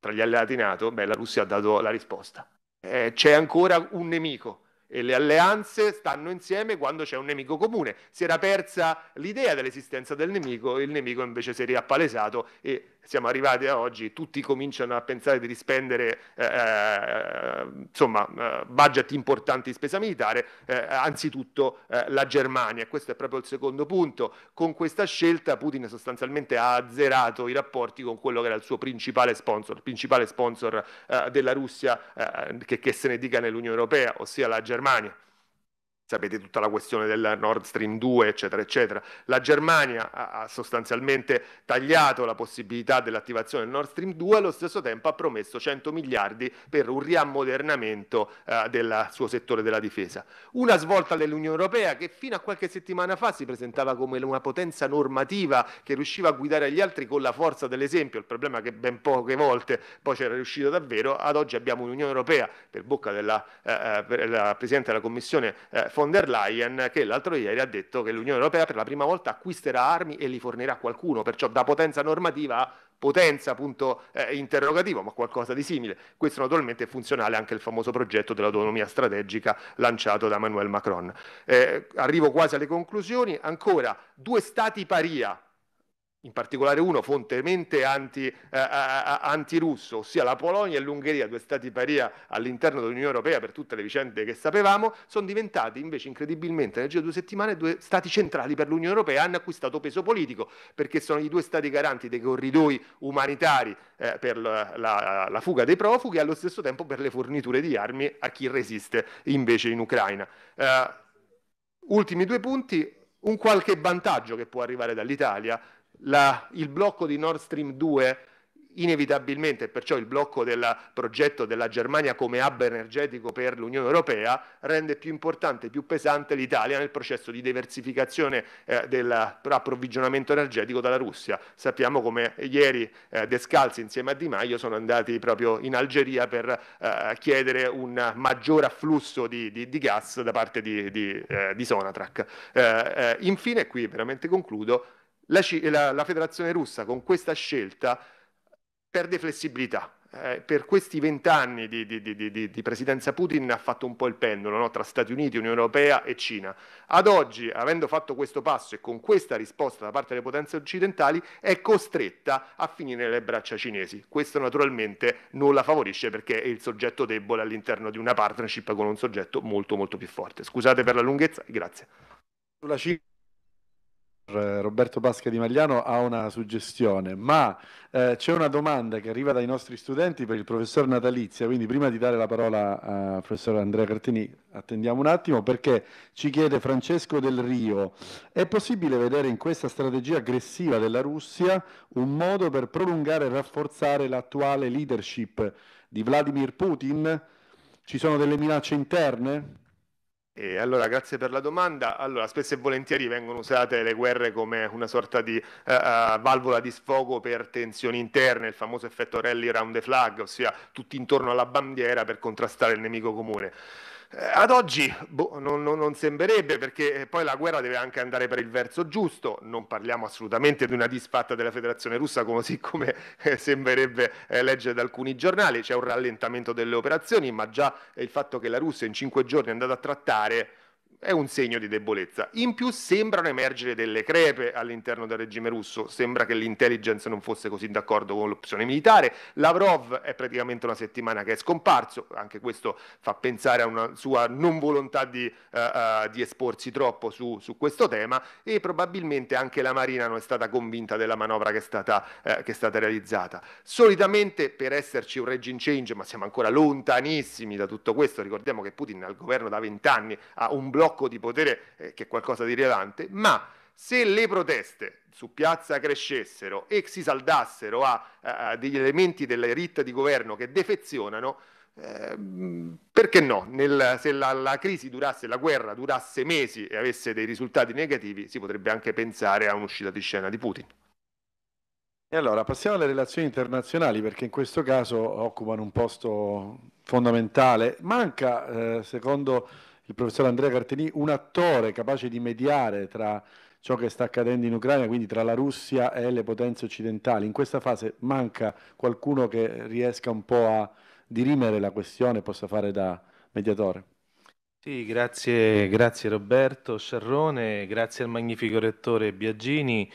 tra gli alleati NATO, beh, la Russia ha dato la risposta eh, c'è ancora un nemico e le alleanze stanno insieme quando c'è un nemico comune. Si era persa l'idea dell'esistenza del nemico, il nemico invece si è riappalesato e siamo arrivati a oggi, tutti cominciano a pensare di rispendere eh, eh insomma, eh, budget importanti di spesa militare, eh, anzitutto eh, la Germania. Questo è proprio il secondo punto. Con questa scelta Putin sostanzialmente ha azzerato i rapporti con quello che era il suo principale sponsor, principale sponsor eh, della Russia, che, che se ne dica nell'Unione Europea, ossia la Germania sapete tutta la questione del Nord Stream 2, eccetera, eccetera. La Germania ha sostanzialmente tagliato la possibilità dell'attivazione del Nord Stream 2 allo stesso tempo ha promesso 100 miliardi per un riammodernamento eh, del suo settore della difesa. Una svolta dell'Unione Europea che fino a qualche settimana fa si presentava come una potenza normativa che riusciva a guidare gli altri con la forza dell'esempio, il problema è che ben poche volte poi c'era riuscito davvero, ad oggi abbiamo un'Unione Europea per bocca della eh, eh per la Presidente della Commissione eh, von der Leyen che l'altro ieri ha detto che l'Unione Europea per la prima volta acquisterà armi e li fornirà a qualcuno, perciò da potenza normativa potenza, punto eh, interrogativo, ma qualcosa di simile. Questo naturalmente è funzionale anche al famoso progetto dell'autonomia strategica lanciato da Emmanuel Macron. Eh, arrivo quasi alle conclusioni, ancora due stati paria in particolare uno fontemente anti, eh, eh, eh, antirusso, ossia la Polonia e l'Ungheria, due stati paria all'interno dell'Unione Europea per tutte le vicende che sapevamo, sono diventati invece incredibilmente nel giro di due settimane due stati centrali per l'Unione Europea, hanno acquistato peso politico perché sono i due stati garanti dei corridoi umanitari eh, per la, la, la fuga dei profughi e allo stesso tempo per le forniture di armi a chi resiste invece in Ucraina. Eh, ultimi due punti, un qualche vantaggio che può arrivare dall'Italia la, il blocco di Nord Stream 2 inevitabilmente, perciò il blocco del progetto della Germania come hub energetico per l'Unione Europea rende più importante, e più pesante l'Italia nel processo di diversificazione eh, dell'approvvigionamento energetico dalla Russia. Sappiamo come ieri eh, De insieme a Di Maio sono andati proprio in Algeria per eh, chiedere un maggior afflusso di, di, di gas da parte di, di eh, Sonatrack. Eh, eh, infine, qui veramente concludo, la, la, la federazione russa con questa scelta perde flessibilità. Eh, per questi vent'anni di, di, di, di, presidenza Putin ha fatto un po' il pendolo no? tra Stati Uniti, Unione Europea e Cina. Ad oggi, avendo fatto questo passo e con questa risposta da parte delle potenze occidentali, è costretta a finire nelle braccia cinesi. Questo naturalmente non la favorisce perché è il soggetto debole all'interno di una partnership con un soggetto molto molto più forte. Scusate per la lunghezza, grazie. Sulla Cina eh, Roberto Pasca di Magliano ha una suggestione, ma eh, c'è una domanda che arriva dai nostri studenti per il professor Natalizia, quindi prima di dare la parola al professor Andrea Cartini attendiamo un attimo perché ci chiede Francesco del Rio, è possibile vedere in questa strategia aggressiva della Russia un modo per prolungare e rafforzare l'attuale leadership di Vladimir Putin? Ci sono delle minacce interne? E allora, grazie per la domanda. Allora, spesso e volentieri vengono usate le guerre come una sorta di uh, valvola di sfogo per tensioni interne, il famoso effetto rally round the flag, ossia tutti intorno alla bandiera per contrastare il nemico comune. Eh, ad oggi boh, non, non, non, sembrerebbe perché eh, poi la guerra deve anche andare per il verso giusto, non parliamo assolutamente di una disfatta della Federazione russa così come eh, sembrerebbe eh, leggere da alcuni giornali, c'è un rallentamento delle operazioni, ma già eh, il fatto che la Russia in cinque giorni è andata a trattare è un segno di debolezza. In più sembrano emergere delle crepe all'interno del regime russo, sembra che l'intelligence non fosse così d'accordo con l'opzione militare, Lavrov è praticamente una settimana che è scomparso, anche questo fa pensare a una sua non volontà di, uh, uh, di esporsi troppo su, su, questo tema e probabilmente anche la Marina non è stata convinta della manovra che è stata, uh, che è stata realizzata. Solitamente per esserci un regime change, ma siamo ancora lontanissimi da tutto questo, ricordiamo che Putin al governo da vent'anni ha un blocco blocco di potere eh, che è qualcosa di rilevante, ma se le proteste su piazza crescessero e si saldassero a, a degli elementi della ritta di governo che defezionano, eh, perché no? Nel, se la, la, crisi durasse, la guerra durasse mesi e avesse dei risultati negativi, si potrebbe anche pensare a un'uscita di scena di Putin. E allora passiamo alle relazioni internazionali perché in questo caso occupano un posto fondamentale. Manca, eh, secondo il professor Andrea Cartellini, un attore capace di mediare tra ciò che sta accadendo in Ucraina, quindi tra la Russia e le potenze occidentali. In questa fase manca qualcuno che riesca un po' a dirimere la questione e possa fare da mediatore. Sì, grazie, grazie Roberto Sciarrone, grazie al magnifico rettore Biagini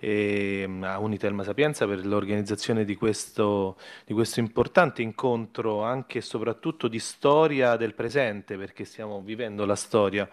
e ehm, a Unitelma Sapienza per l'organizzazione di questo, di questo importante incontro anche e soprattutto di storia del presente perché stiamo vivendo la storia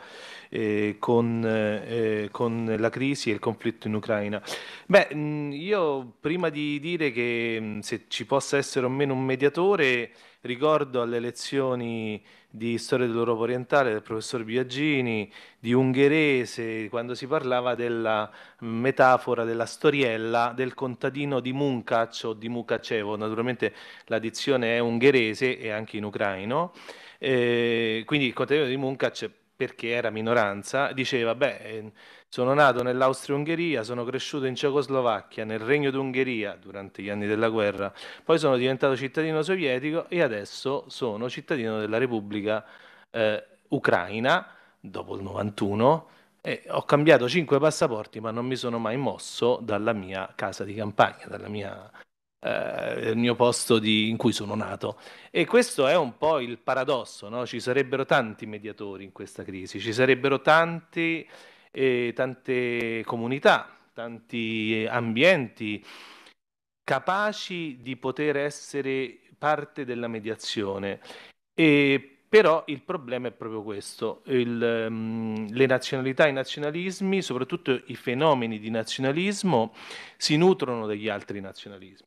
eh, con, eh, con, la crisi e il conflitto in Ucraina. Beh, mm, io prima di dire che mm, se ci possa essere o meno un mediatore ricordo alle lezioni di storia dell'Europa orientale del professor Biagini, di ungherese, quando si parlava della metafora della storiella del contadino di Munkac o di Mukacevo, naturalmente la dizione è ungherese e anche in ucraino, eh, quindi il contadino di Munkac perché era minoranza, diceva, beh, ehm, sono nato nell'Austria-Ungheria, sono cresciuto in Cecoslovacchia, nel Regno d'Ungheria durante gli anni della guerra, poi sono diventato cittadino sovietico e adesso sono cittadino della Repubblica eh, Ucraina, dopo il 91, e ho cambiato cinque passaporti ma non mi sono mai mosso dalla mia casa di campagna, dalla mia eh, il mio posto di, in cui sono nato. E questo è un po' il paradosso, no? ci sarebbero tanti mediatori in questa crisi, ci sarebbero tanti, eh, tante comunità, tanti eh, ambienti capaci di poter essere parte della mediazione. E però il problema è proprio questo, il, um, le nazionalità e i nazionalismi, soprattutto i fenomeni di nazionalismo, si nutrono degli altri nazionalismi.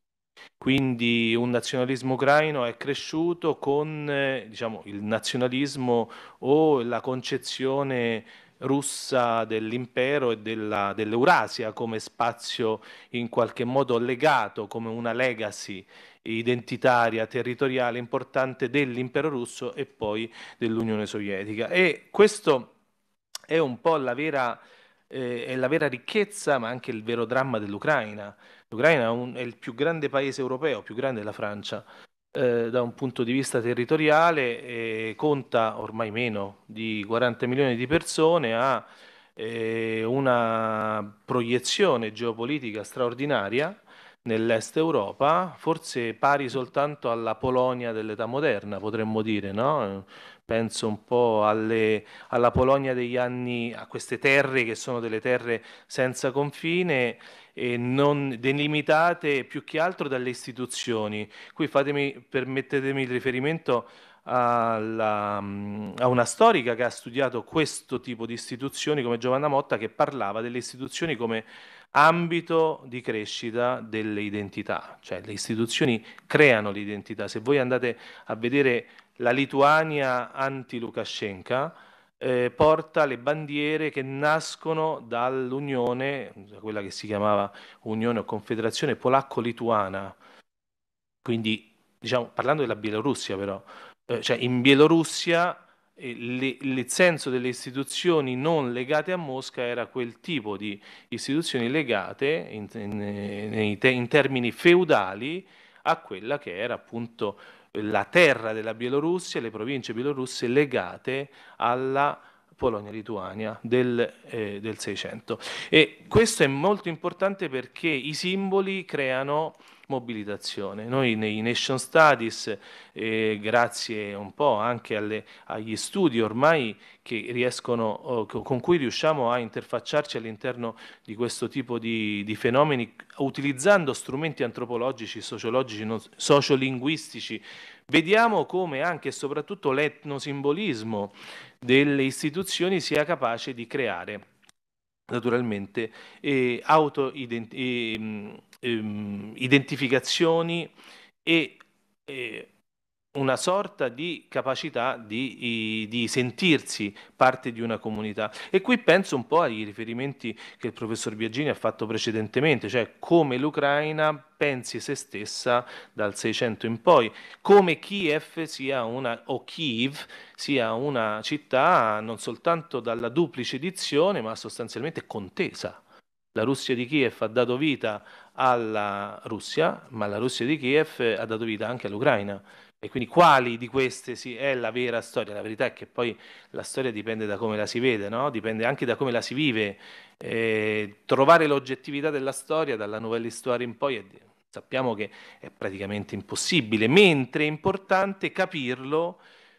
Quindi un nazionalismo ucraino è cresciuto con eh, diciamo, il nazionalismo o la concezione russa dell'impero e dell'Eurasia come spazio in qualche modo legato, come una legacy identitaria, territoriale importante dell'impero russo e poi dell'Unione Sovietica. E questo è un po' la vera eh, è la vera ricchezza, ma anche il vero dramma dell'Ucraina. L'Ucraina è, un, è il più grande paese europeo, più grande della Francia, eh, da un punto di vista territoriale, eh, conta ormai meno di 40 milioni di persone, ha eh, una proiezione geopolitica straordinaria nell'est Europa, forse pari soltanto alla Polonia dell'età moderna, potremmo dire, no? penso un po' alle, alla Polonia degli anni, a queste terre che sono delle terre senza confine e non delimitate più che altro dalle istituzioni. Qui fatemi, permettetemi il riferimento alla, a una storica che ha studiato questo tipo di istituzioni come Giovanna Motta che parlava delle istituzioni come ambito di crescita delle identità, cioè le istituzioni creano l'identità. Se voi andate a vedere la Lituania anti-Lukashenka, eh, porta le bandiere che nascono dall'Unione, quella che si chiamava Unione o Confederazione Polacco-Lituana. Quindi, diciamo, parlando della Bielorussia però, eh, cioè in Bielorussia il senso delle istituzioni non legate a Mosca era quel tipo di istituzioni legate in, in, in termini feudali a quella che era appunto la terra della Bielorussia, le province bielorusse legate alla Polonia-Lituania del, eh, E questo è molto importante perché i simboli creano mobilitazione. Noi nei Nation Studies, eh, grazie un po' anche alle, agli studi ormai riescono, eh, con cui riusciamo a interfacciarci all'interno di questo tipo di, di fenomeni, utilizzando strumenti antropologici, sociologici, non, sociolinguistici, vediamo come anche e soprattutto l'etnosimbolismo delle istituzioni sia capace di creare naturalmente eh, auto ehm, identificazioni e eh, una sorta di capacità di, di, sentirsi parte di una comunità. E qui penso un po' ai riferimenti che il professor Biagini ha fatto precedentemente, cioè come l'Ucraina pensi se stessa dal 600 in poi, come Kiev sia una, o Kiev sia una città non soltanto dalla duplice edizione, ma sostanzialmente contesa la Russia di Kiev ha dato vita alla Russia, ma la Russia di Kiev ha dato vita anche all'Ucraina. E quindi quali di queste si, è la vera storia? La verità è che poi la storia dipende da come la si vede, no? dipende anche da come la si vive. Eh, trovare l'oggettività della storia dalla novella storia in poi è, sappiamo che è praticamente impossibile, mentre è importante capirlo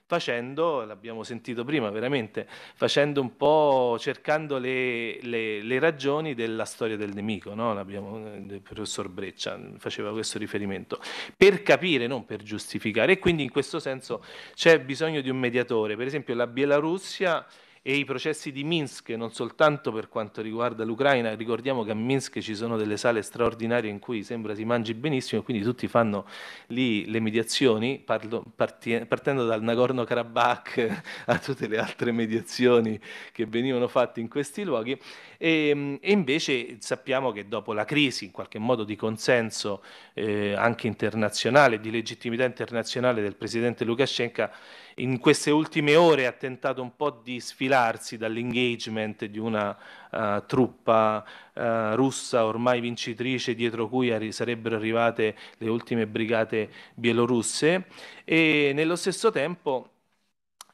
facendo, l'abbiamo sentito prima veramente, facendo un po', cercando le, le, le ragioni della storia del nemico, no? Eh, il professor Breccia faceva questo riferimento, per capire, non per giustificare, e quindi in questo senso c'è bisogno di un mediatore, per esempio la Bielorussia e i processi di Minsk, non soltanto per quanto riguarda l'Ucraina, ricordiamo che a Minsk ci sono delle sale straordinarie in cui sembra si mangi benissimo, quindi tutti fanno lì le mediazioni, parlo, parti, partendo dal Nagorno-Karabakh a tutte le altre mediazioni che venivano fatte in questi luoghi, e, ehm, e invece sappiamo che dopo la crisi, in qualche modo di consenso eh, anche internazionale, di legittimità internazionale del presidente Lukashenko, in queste ultime ore ha tentato un po' di sfilarsi dall'engagement di una uh, truppa uh, russa ormai vincitrice dietro cui arri- sarebbero arrivate le ultime brigate bielorusse e nello stesso tempo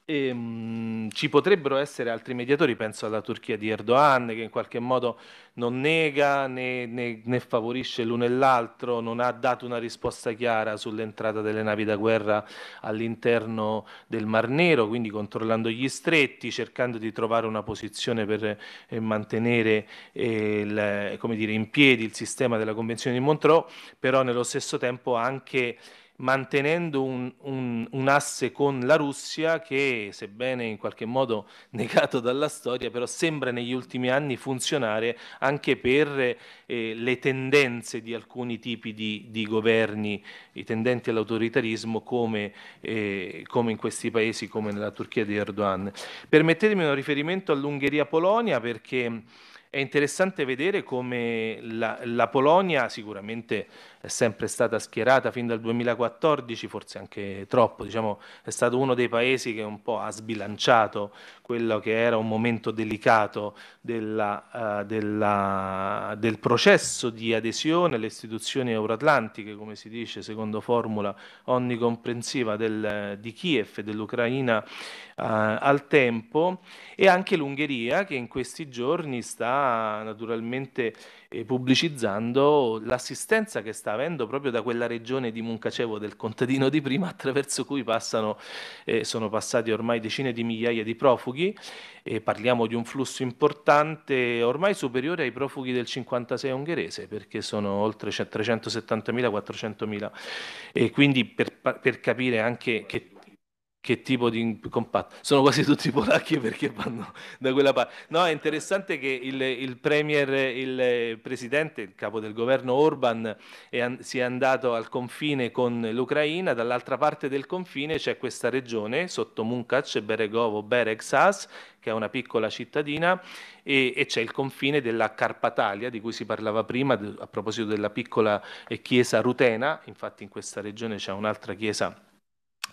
e, ehm, mh, ci potrebbero essere altri mediatori, penso alla Turchia di Erdogan, che in qualche modo non nega né, né, né favorisce l'uno e l'altro, non ha dato una risposta chiara sull'entrata delle navi da guerra all'interno del Mar Nero, quindi controllando gli stretti, cercando di trovare una posizione per eh, mantenere eh, il, dire, in piedi il sistema della Convenzione di Montreux, però nello stesso tempo anche mantenendo un, un, un, asse con la Russia che, sebbene in qualche modo negato dalla storia, però sembra negli ultimi anni funzionare anche per eh, le tendenze di alcuni tipi di, di governi, i tendenti all'autoritarismo come, eh, come, in questi paesi, come nella Turchia di Erdogan. Permettetemi un riferimento all'Ungheria-Polonia perché è interessante vedere come la, la Polonia sicuramente è sempre stata schierata fin dal 2014, forse anche troppo, diciamo, è stato uno dei paesi che un po' ha sbilanciato quello che era un momento delicato della, uh, della, del processo di adesione alle istituzioni euroatlantiche, come si dice secondo formula onnicomprensiva del, di Kiev e dell'Ucraina uh, al tempo, e anche l'Ungheria che in questi giorni sta naturalmente pubblicizzando l'assistenza che sta avendo proprio da quella regione di Muncacevo del contadino di prima attraverso cui passano, eh, sono passati ormai decine di migliaia di profughi e parliamo di un flusso importante ormai superiore ai profughi del 56 ungherese perché sono oltre 370.000-400.000 e quindi per, per capire anche che che tipo di compatto. Sono quasi tutti polacchi perché vanno da quella parte. No, è interessante che il, il premier, il presidente, il capo del governo Orban è an- andato al confine con l'Ucraina, dall'altra parte del confine c'è questa regione sotto Munkac, Beregovo, Bereksas, che è una piccola cittadina, e, e, c'è il confine della Carpatalia, di cui si parlava prima, a proposito della piccola eh, chiesa rutena, infatti in questa regione c'è un'altra chiesa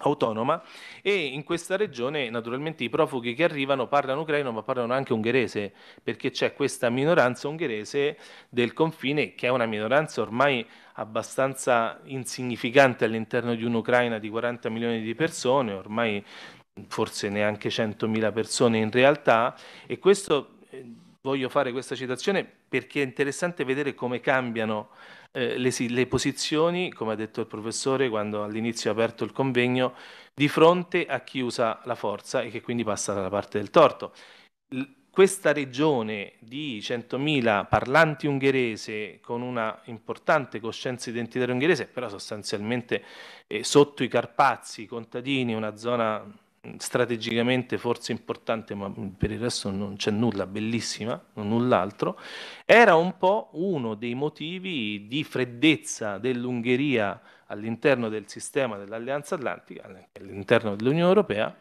autonoma e in questa regione naturalmente i profughi che arrivano parlano ucraino ma parlano anche ungherese perché c'è questa minoranza ungherese del confine che è una minoranza ormai abbastanza insignificante all'interno di un'Ucraina di 40 milioni di persone, ormai forse neanche 100.000 persone in realtà e questo eh, voglio fare questa citazione perché è interessante vedere come cambiano eh, le, le, posizioni, come ha detto il professore quando all'inizio ha aperto il convegno, di fronte a chi usa la forza e che quindi passa dalla parte del torto. L questa regione di 100.000 parlanti ungherese con una importante coscienza identitaria ungherese, però sostanzialmente eh, sotto i Carpazi, i contadini, una zona strategicamente forse importante, ma per il resto non c'è nulla, bellissima, non null'altro, era un po' uno dei motivi di freddezza dell'Ungheria all'interno del sistema dell'Alleanza Atlantica, all'interno dell'Unione Europea,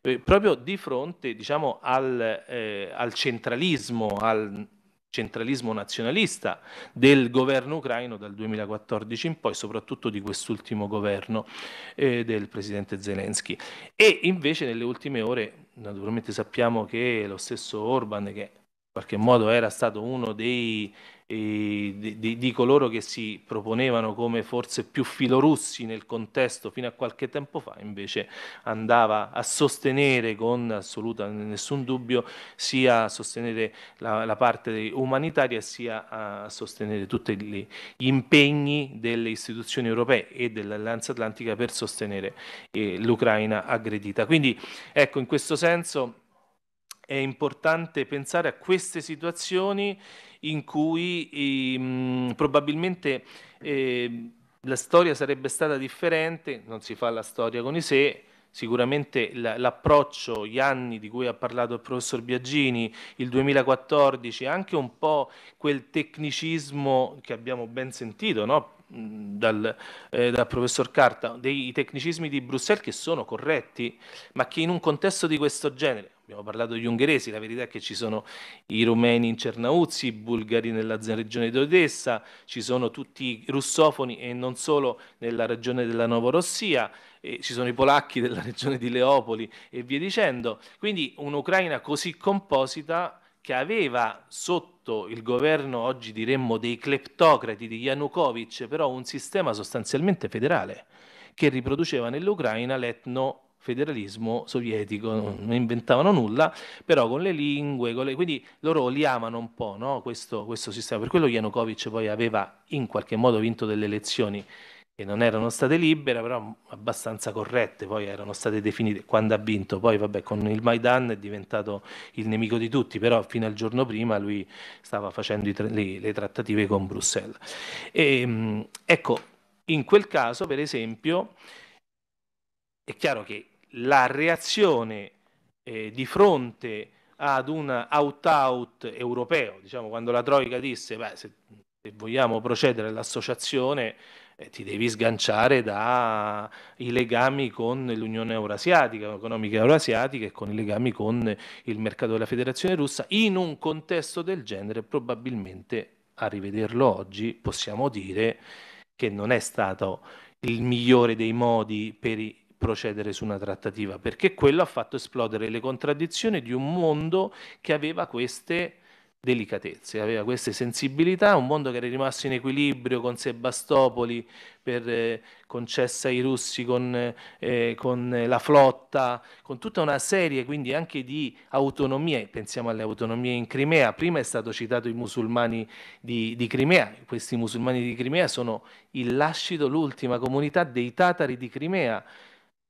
eh, proprio di fronte diciamo, al, eh, al centralismo, al, centralismo nazionalista del governo ucraino dal 2014 in poi, soprattutto di quest'ultimo governo eh, del presidente Zelensky. E invece nelle ultime ore, naturalmente sappiamo che lo stesso Orban, che in qualche modo era stato uno dei di, di, di, coloro che si proponevano come forse più filorussi nel contesto fino a qualche tempo fa, invece andava a sostenere con assoluta nessun dubbio sia a sostenere la, la parte umanitaria sia a sostenere tutti gli impegni delle istituzioni europee e dell'Alleanza Atlantica per sostenere eh, l'Ucraina aggredita. Quindi ecco, in questo senso è importante pensare a queste situazioni in cui ehm, probabilmente eh, la storia sarebbe stata differente, non si fa la storia con i sé, sicuramente l'approccio, gli anni di cui ha parlato il professor Biagini, il 2014, anche un po' quel tecnicismo che abbiamo ben sentito no? Mm, dal, eh, dal, professor Carta, dei tecnicismi di Bruxelles che sono corretti, ma che in un contesto di questo genere, abbiamo parlato di ungheresi, la verità è che ci sono i rumeni in Cernauzzi, i bulgari nella regione di Odessa, ci sono tutti i russofoni e non solo nella regione della Novorossia, ci sono i polacchi della regione di Leopoli e via dicendo. Quindi un'Ucraina così composita che aveva sotto il governo oggi diremmo dei cleptocrati di Yanukovych, però un sistema sostanzialmente federale che riproduceva nell'Ucraina l'etno federalismo sovietico, non inventavano nulla, però con le lingue, con le... quindi loro li amano un po' no? questo, questo, sistema. Per quello Yanukovych poi aveva in qualche modo vinto delle elezioni che non erano state libere, però abbastanza corrette, poi erano state definite quando ha vinto. Poi vabbè, con il Maidan è diventato il nemico di tutti, però fino al giorno prima lui stava facendo tra... le, le, trattative con Bruxelles. E, ehm, ecco, in quel caso, per esempio, è chiaro che la reazione eh, di fronte ad un out-out europeo, diciamo quando la Troica disse beh, se, se vogliamo procedere all'associazione eh, ti devi sganciare dai legami con l'Unione Eurasiatica, economica eurasiatica e con i legami con il mercato della Federazione Russa, in un contesto del genere probabilmente a rivederlo oggi possiamo dire che non è stato il migliore dei modi per i procedere su una trattativa, perché quello ha fatto esplodere le contraddizioni di un mondo che aveva queste delicatezze, aveva queste sensibilità, un mondo che era rimasto in equilibrio con Sebastopoli per eh, concessa ai russi con, eh, con, la flotta, con tutta una serie quindi anche di autonomie, pensiamo alle autonomie in Crimea, prima è stato citato i musulmani di, di Crimea, questi musulmani di Crimea sono il lascito, l'ultima comunità dei tatari di Crimea,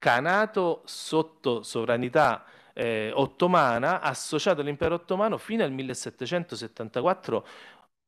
canato sotto sovranità eh, ottomana, associato all'impero ottomano fino al 1774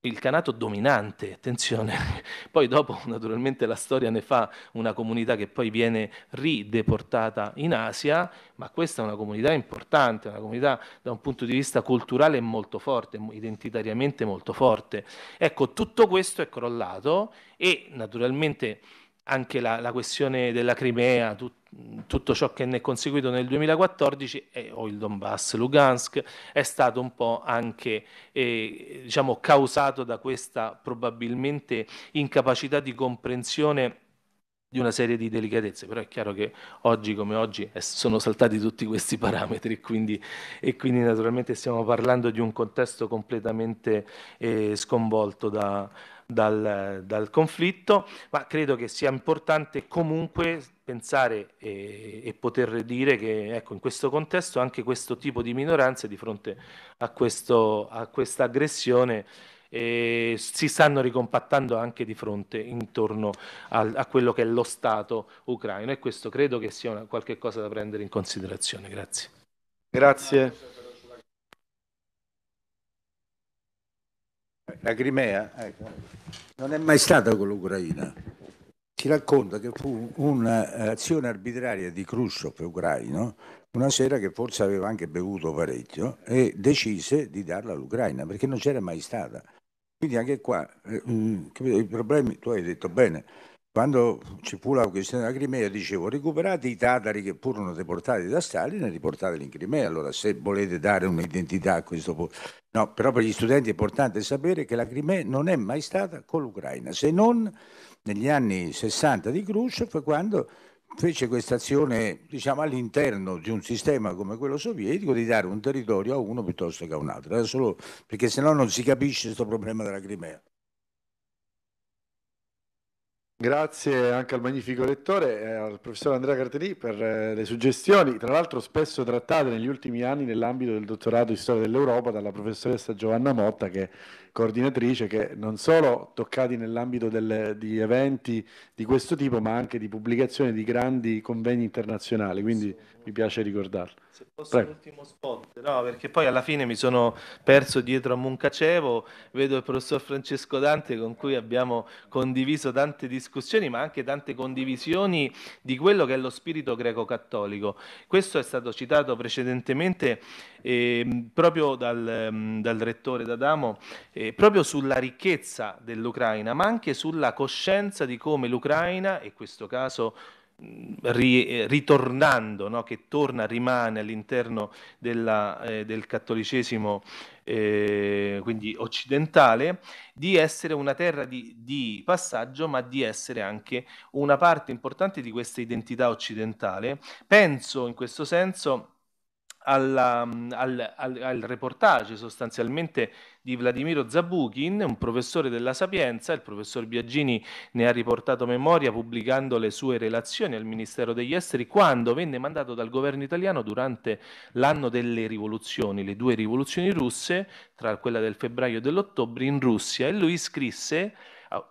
il canato dominante, attenzione, poi dopo naturalmente la storia ne fa una comunità che poi viene rideportata in Asia, ma questa è una comunità importante, una comunità da un punto di vista culturale molto forte, identitariamente molto forte. Ecco, tutto questo è crollato e naturalmente anche la, la questione della Crimea, tutto tutto ciò che ne è conseguito nel 2014 eh, o il Donbass, Lugansk, è stato un po' anche eh, diciamo, causato da questa probabilmente incapacità di comprensione di una serie di delicatezze, però è chiaro che oggi come oggi sono saltati tutti questi parametri e quindi, e quindi naturalmente stiamo parlando di un contesto completamente eh, sconvolto da, dal, dal conflitto, ma credo che sia importante comunque pensare e, e poter dire che ecco, in questo contesto anche questo tipo di minoranze di fronte a, questo, a questa aggressione eh, si stanno ricompattando anche di fronte intorno al, a quello che è lo Stato ucraino e questo credo che sia una, qualche cosa da prendere in considerazione. Grazie. Grazie. La Crimea ecco. non è mai stata con l'Ucraina ci racconta che fu un'azione eh, arbitraria di Khrushchev ucraino una sera che forse aveva anche bevuto parecchio e decise di darla all'Ucraina perché non c'era mai stata. Quindi anche qua eh, mm, capito, i problemi, tu hai detto bene, quando ci fu la questione della Crimea dicevo recuperate i tatari che furono deportati da Stalin e riportateli in Crimea, allora se volete dare un'identità a questo posto. No, però per gli studenti è importante sapere che la Crimea non è mai stata con l'Ucraina, se non negli anni 60 di Khrushchev quando fece questa azione diciamo, all'interno di un sistema come quello sovietico di dare un territorio a uno piuttosto che a un altro, solo perché sennò non si capisce questo problema della Crimea. Grazie anche al magnifico lettore, eh, al professor Andrea Cartelì per eh, le suggestioni, tra l'altro spesso trattate negli ultimi anni nell'ambito del dottorato di storia dell'Europa dalla professoressa Giovanna Motta che coordinatrice che non solo toccati nell'ambito delle, di eventi di questo tipo, ma anche di pubblicazione di grandi convegni internazionali, quindi sì. mi piace ricordarlo. Se posso Prego. l'ultimo spot, no, perché poi alla fine mi sono perso dietro a Muncacevo, vedo il professor Francesco Dante con cui abbiamo condiviso tante discussioni, ma anche tante condivisioni di quello che è lo spirito greco-cattolico. Questo è stato citato precedentemente eh, proprio dal, ehm, dal rettore D'Adamo. Eh, eh, proprio sulla ricchezza dell'Ucraina, ma anche sulla coscienza di come l'Ucraina, in questo caso mm, Ri, eh, ritornando, no? che torna, rimane all'interno della, eh, del cattolicesimo eh, quindi occidentale, di essere una terra di, di, passaggio, ma di essere anche una parte importante di questa identità occidentale. Penso in questo senso alla, mm, al, al, al, reportage sostanzialmente di Vladimiro Zabukin, un professore della Sapienza, il professor Biagini ne ha riportato memoria pubblicando le sue relazioni al Ministero degli Esteri quando venne mandato dal governo italiano durante l'anno delle rivoluzioni, le due rivoluzioni russe, tra quella del febbraio e dell'ottobre in Russia e lui scrisse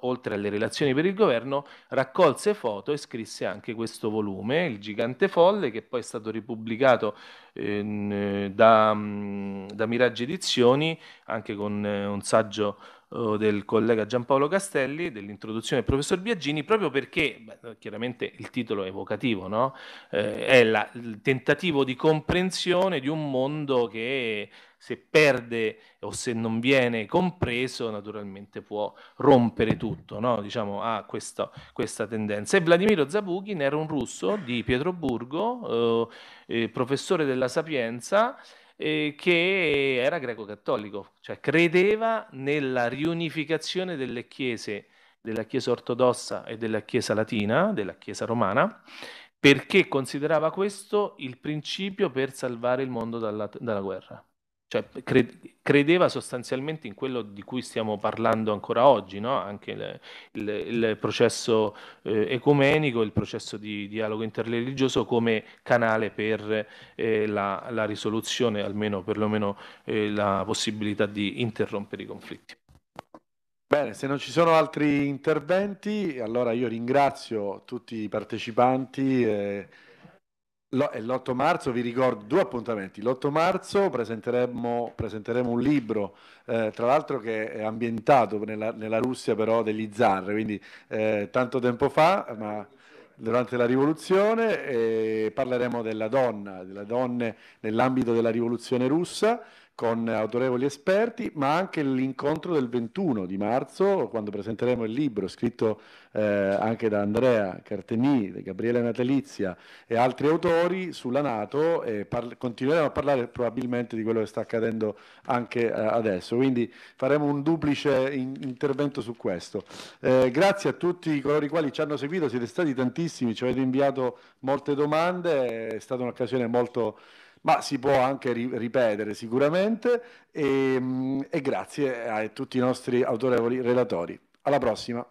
oltre alle relazioni per il governo, raccolse foto e scrisse anche questo volume, Il gigante folle, che poi è stato ripubblicato eh, da, da Miraggi Edizioni, anche con eh, un saggio oh, del collega Giampaolo Castelli, dell'introduzione del professor Biagini, proprio perché beh, chiaramente il titolo è evocativo, no? eh, è la, il tentativo di comprensione di un mondo che se perde o se non viene compreso naturalmente può rompere tutto, no? diciamo, ha questa, questa tendenza. E Vladimiro Zabugin era un russo di Pietroburgo eh, eh, professore della Sapienza, eh, che era greco-cattolico, cioè credeva nella riunificazione delle chiese, della Chiesa ortodossa e della Chiesa latina, della Chiesa romana, perché considerava questo il principio per salvare il mondo dalla, dalla guerra cioè, cre- credeva sostanzialmente in quello di cui stiamo parlando ancora oggi, no? anche il, il, il processo eh, ecumenico, il processo di dialogo interreligioso come canale per eh, la, la, risoluzione, almeno perlomeno eh, la possibilità di interrompere i conflitti. Bene, se non ci sono altri interventi, allora io ringrazio tutti i partecipanti. Eh, l'8 eh, marzo, vi ricordo due appuntamenti. L'8 marzo presenteremo, presenteremo un libro, eh, tra l'altro che è ambientato nella, nella Russia però degli zar, quindi eh, tanto tempo fa, ma durante la rivoluzione, parleremo della donna, delle donne nell'ambito della rivoluzione russa con autorevoli esperti, ma anche l'incontro del 21 di marzo, quando presenteremo il libro scritto eh, anche da Andrea Carteni, da Gabriele Natalizia e altri autori sulla Nato e continueremo a parlare probabilmente di quello che sta accadendo anche eh, adesso. Quindi faremo un duplice in intervento su questo. Eh, grazie a tutti coloro i quali ci hanno seguito, siete stati tantissimi, ci avete inviato molte domande, è stata un'occasione molto ma si può anche ri- ripetere sicuramente e, ehm, e grazie a tutti i nostri autorevoli relatori. Alla prossima!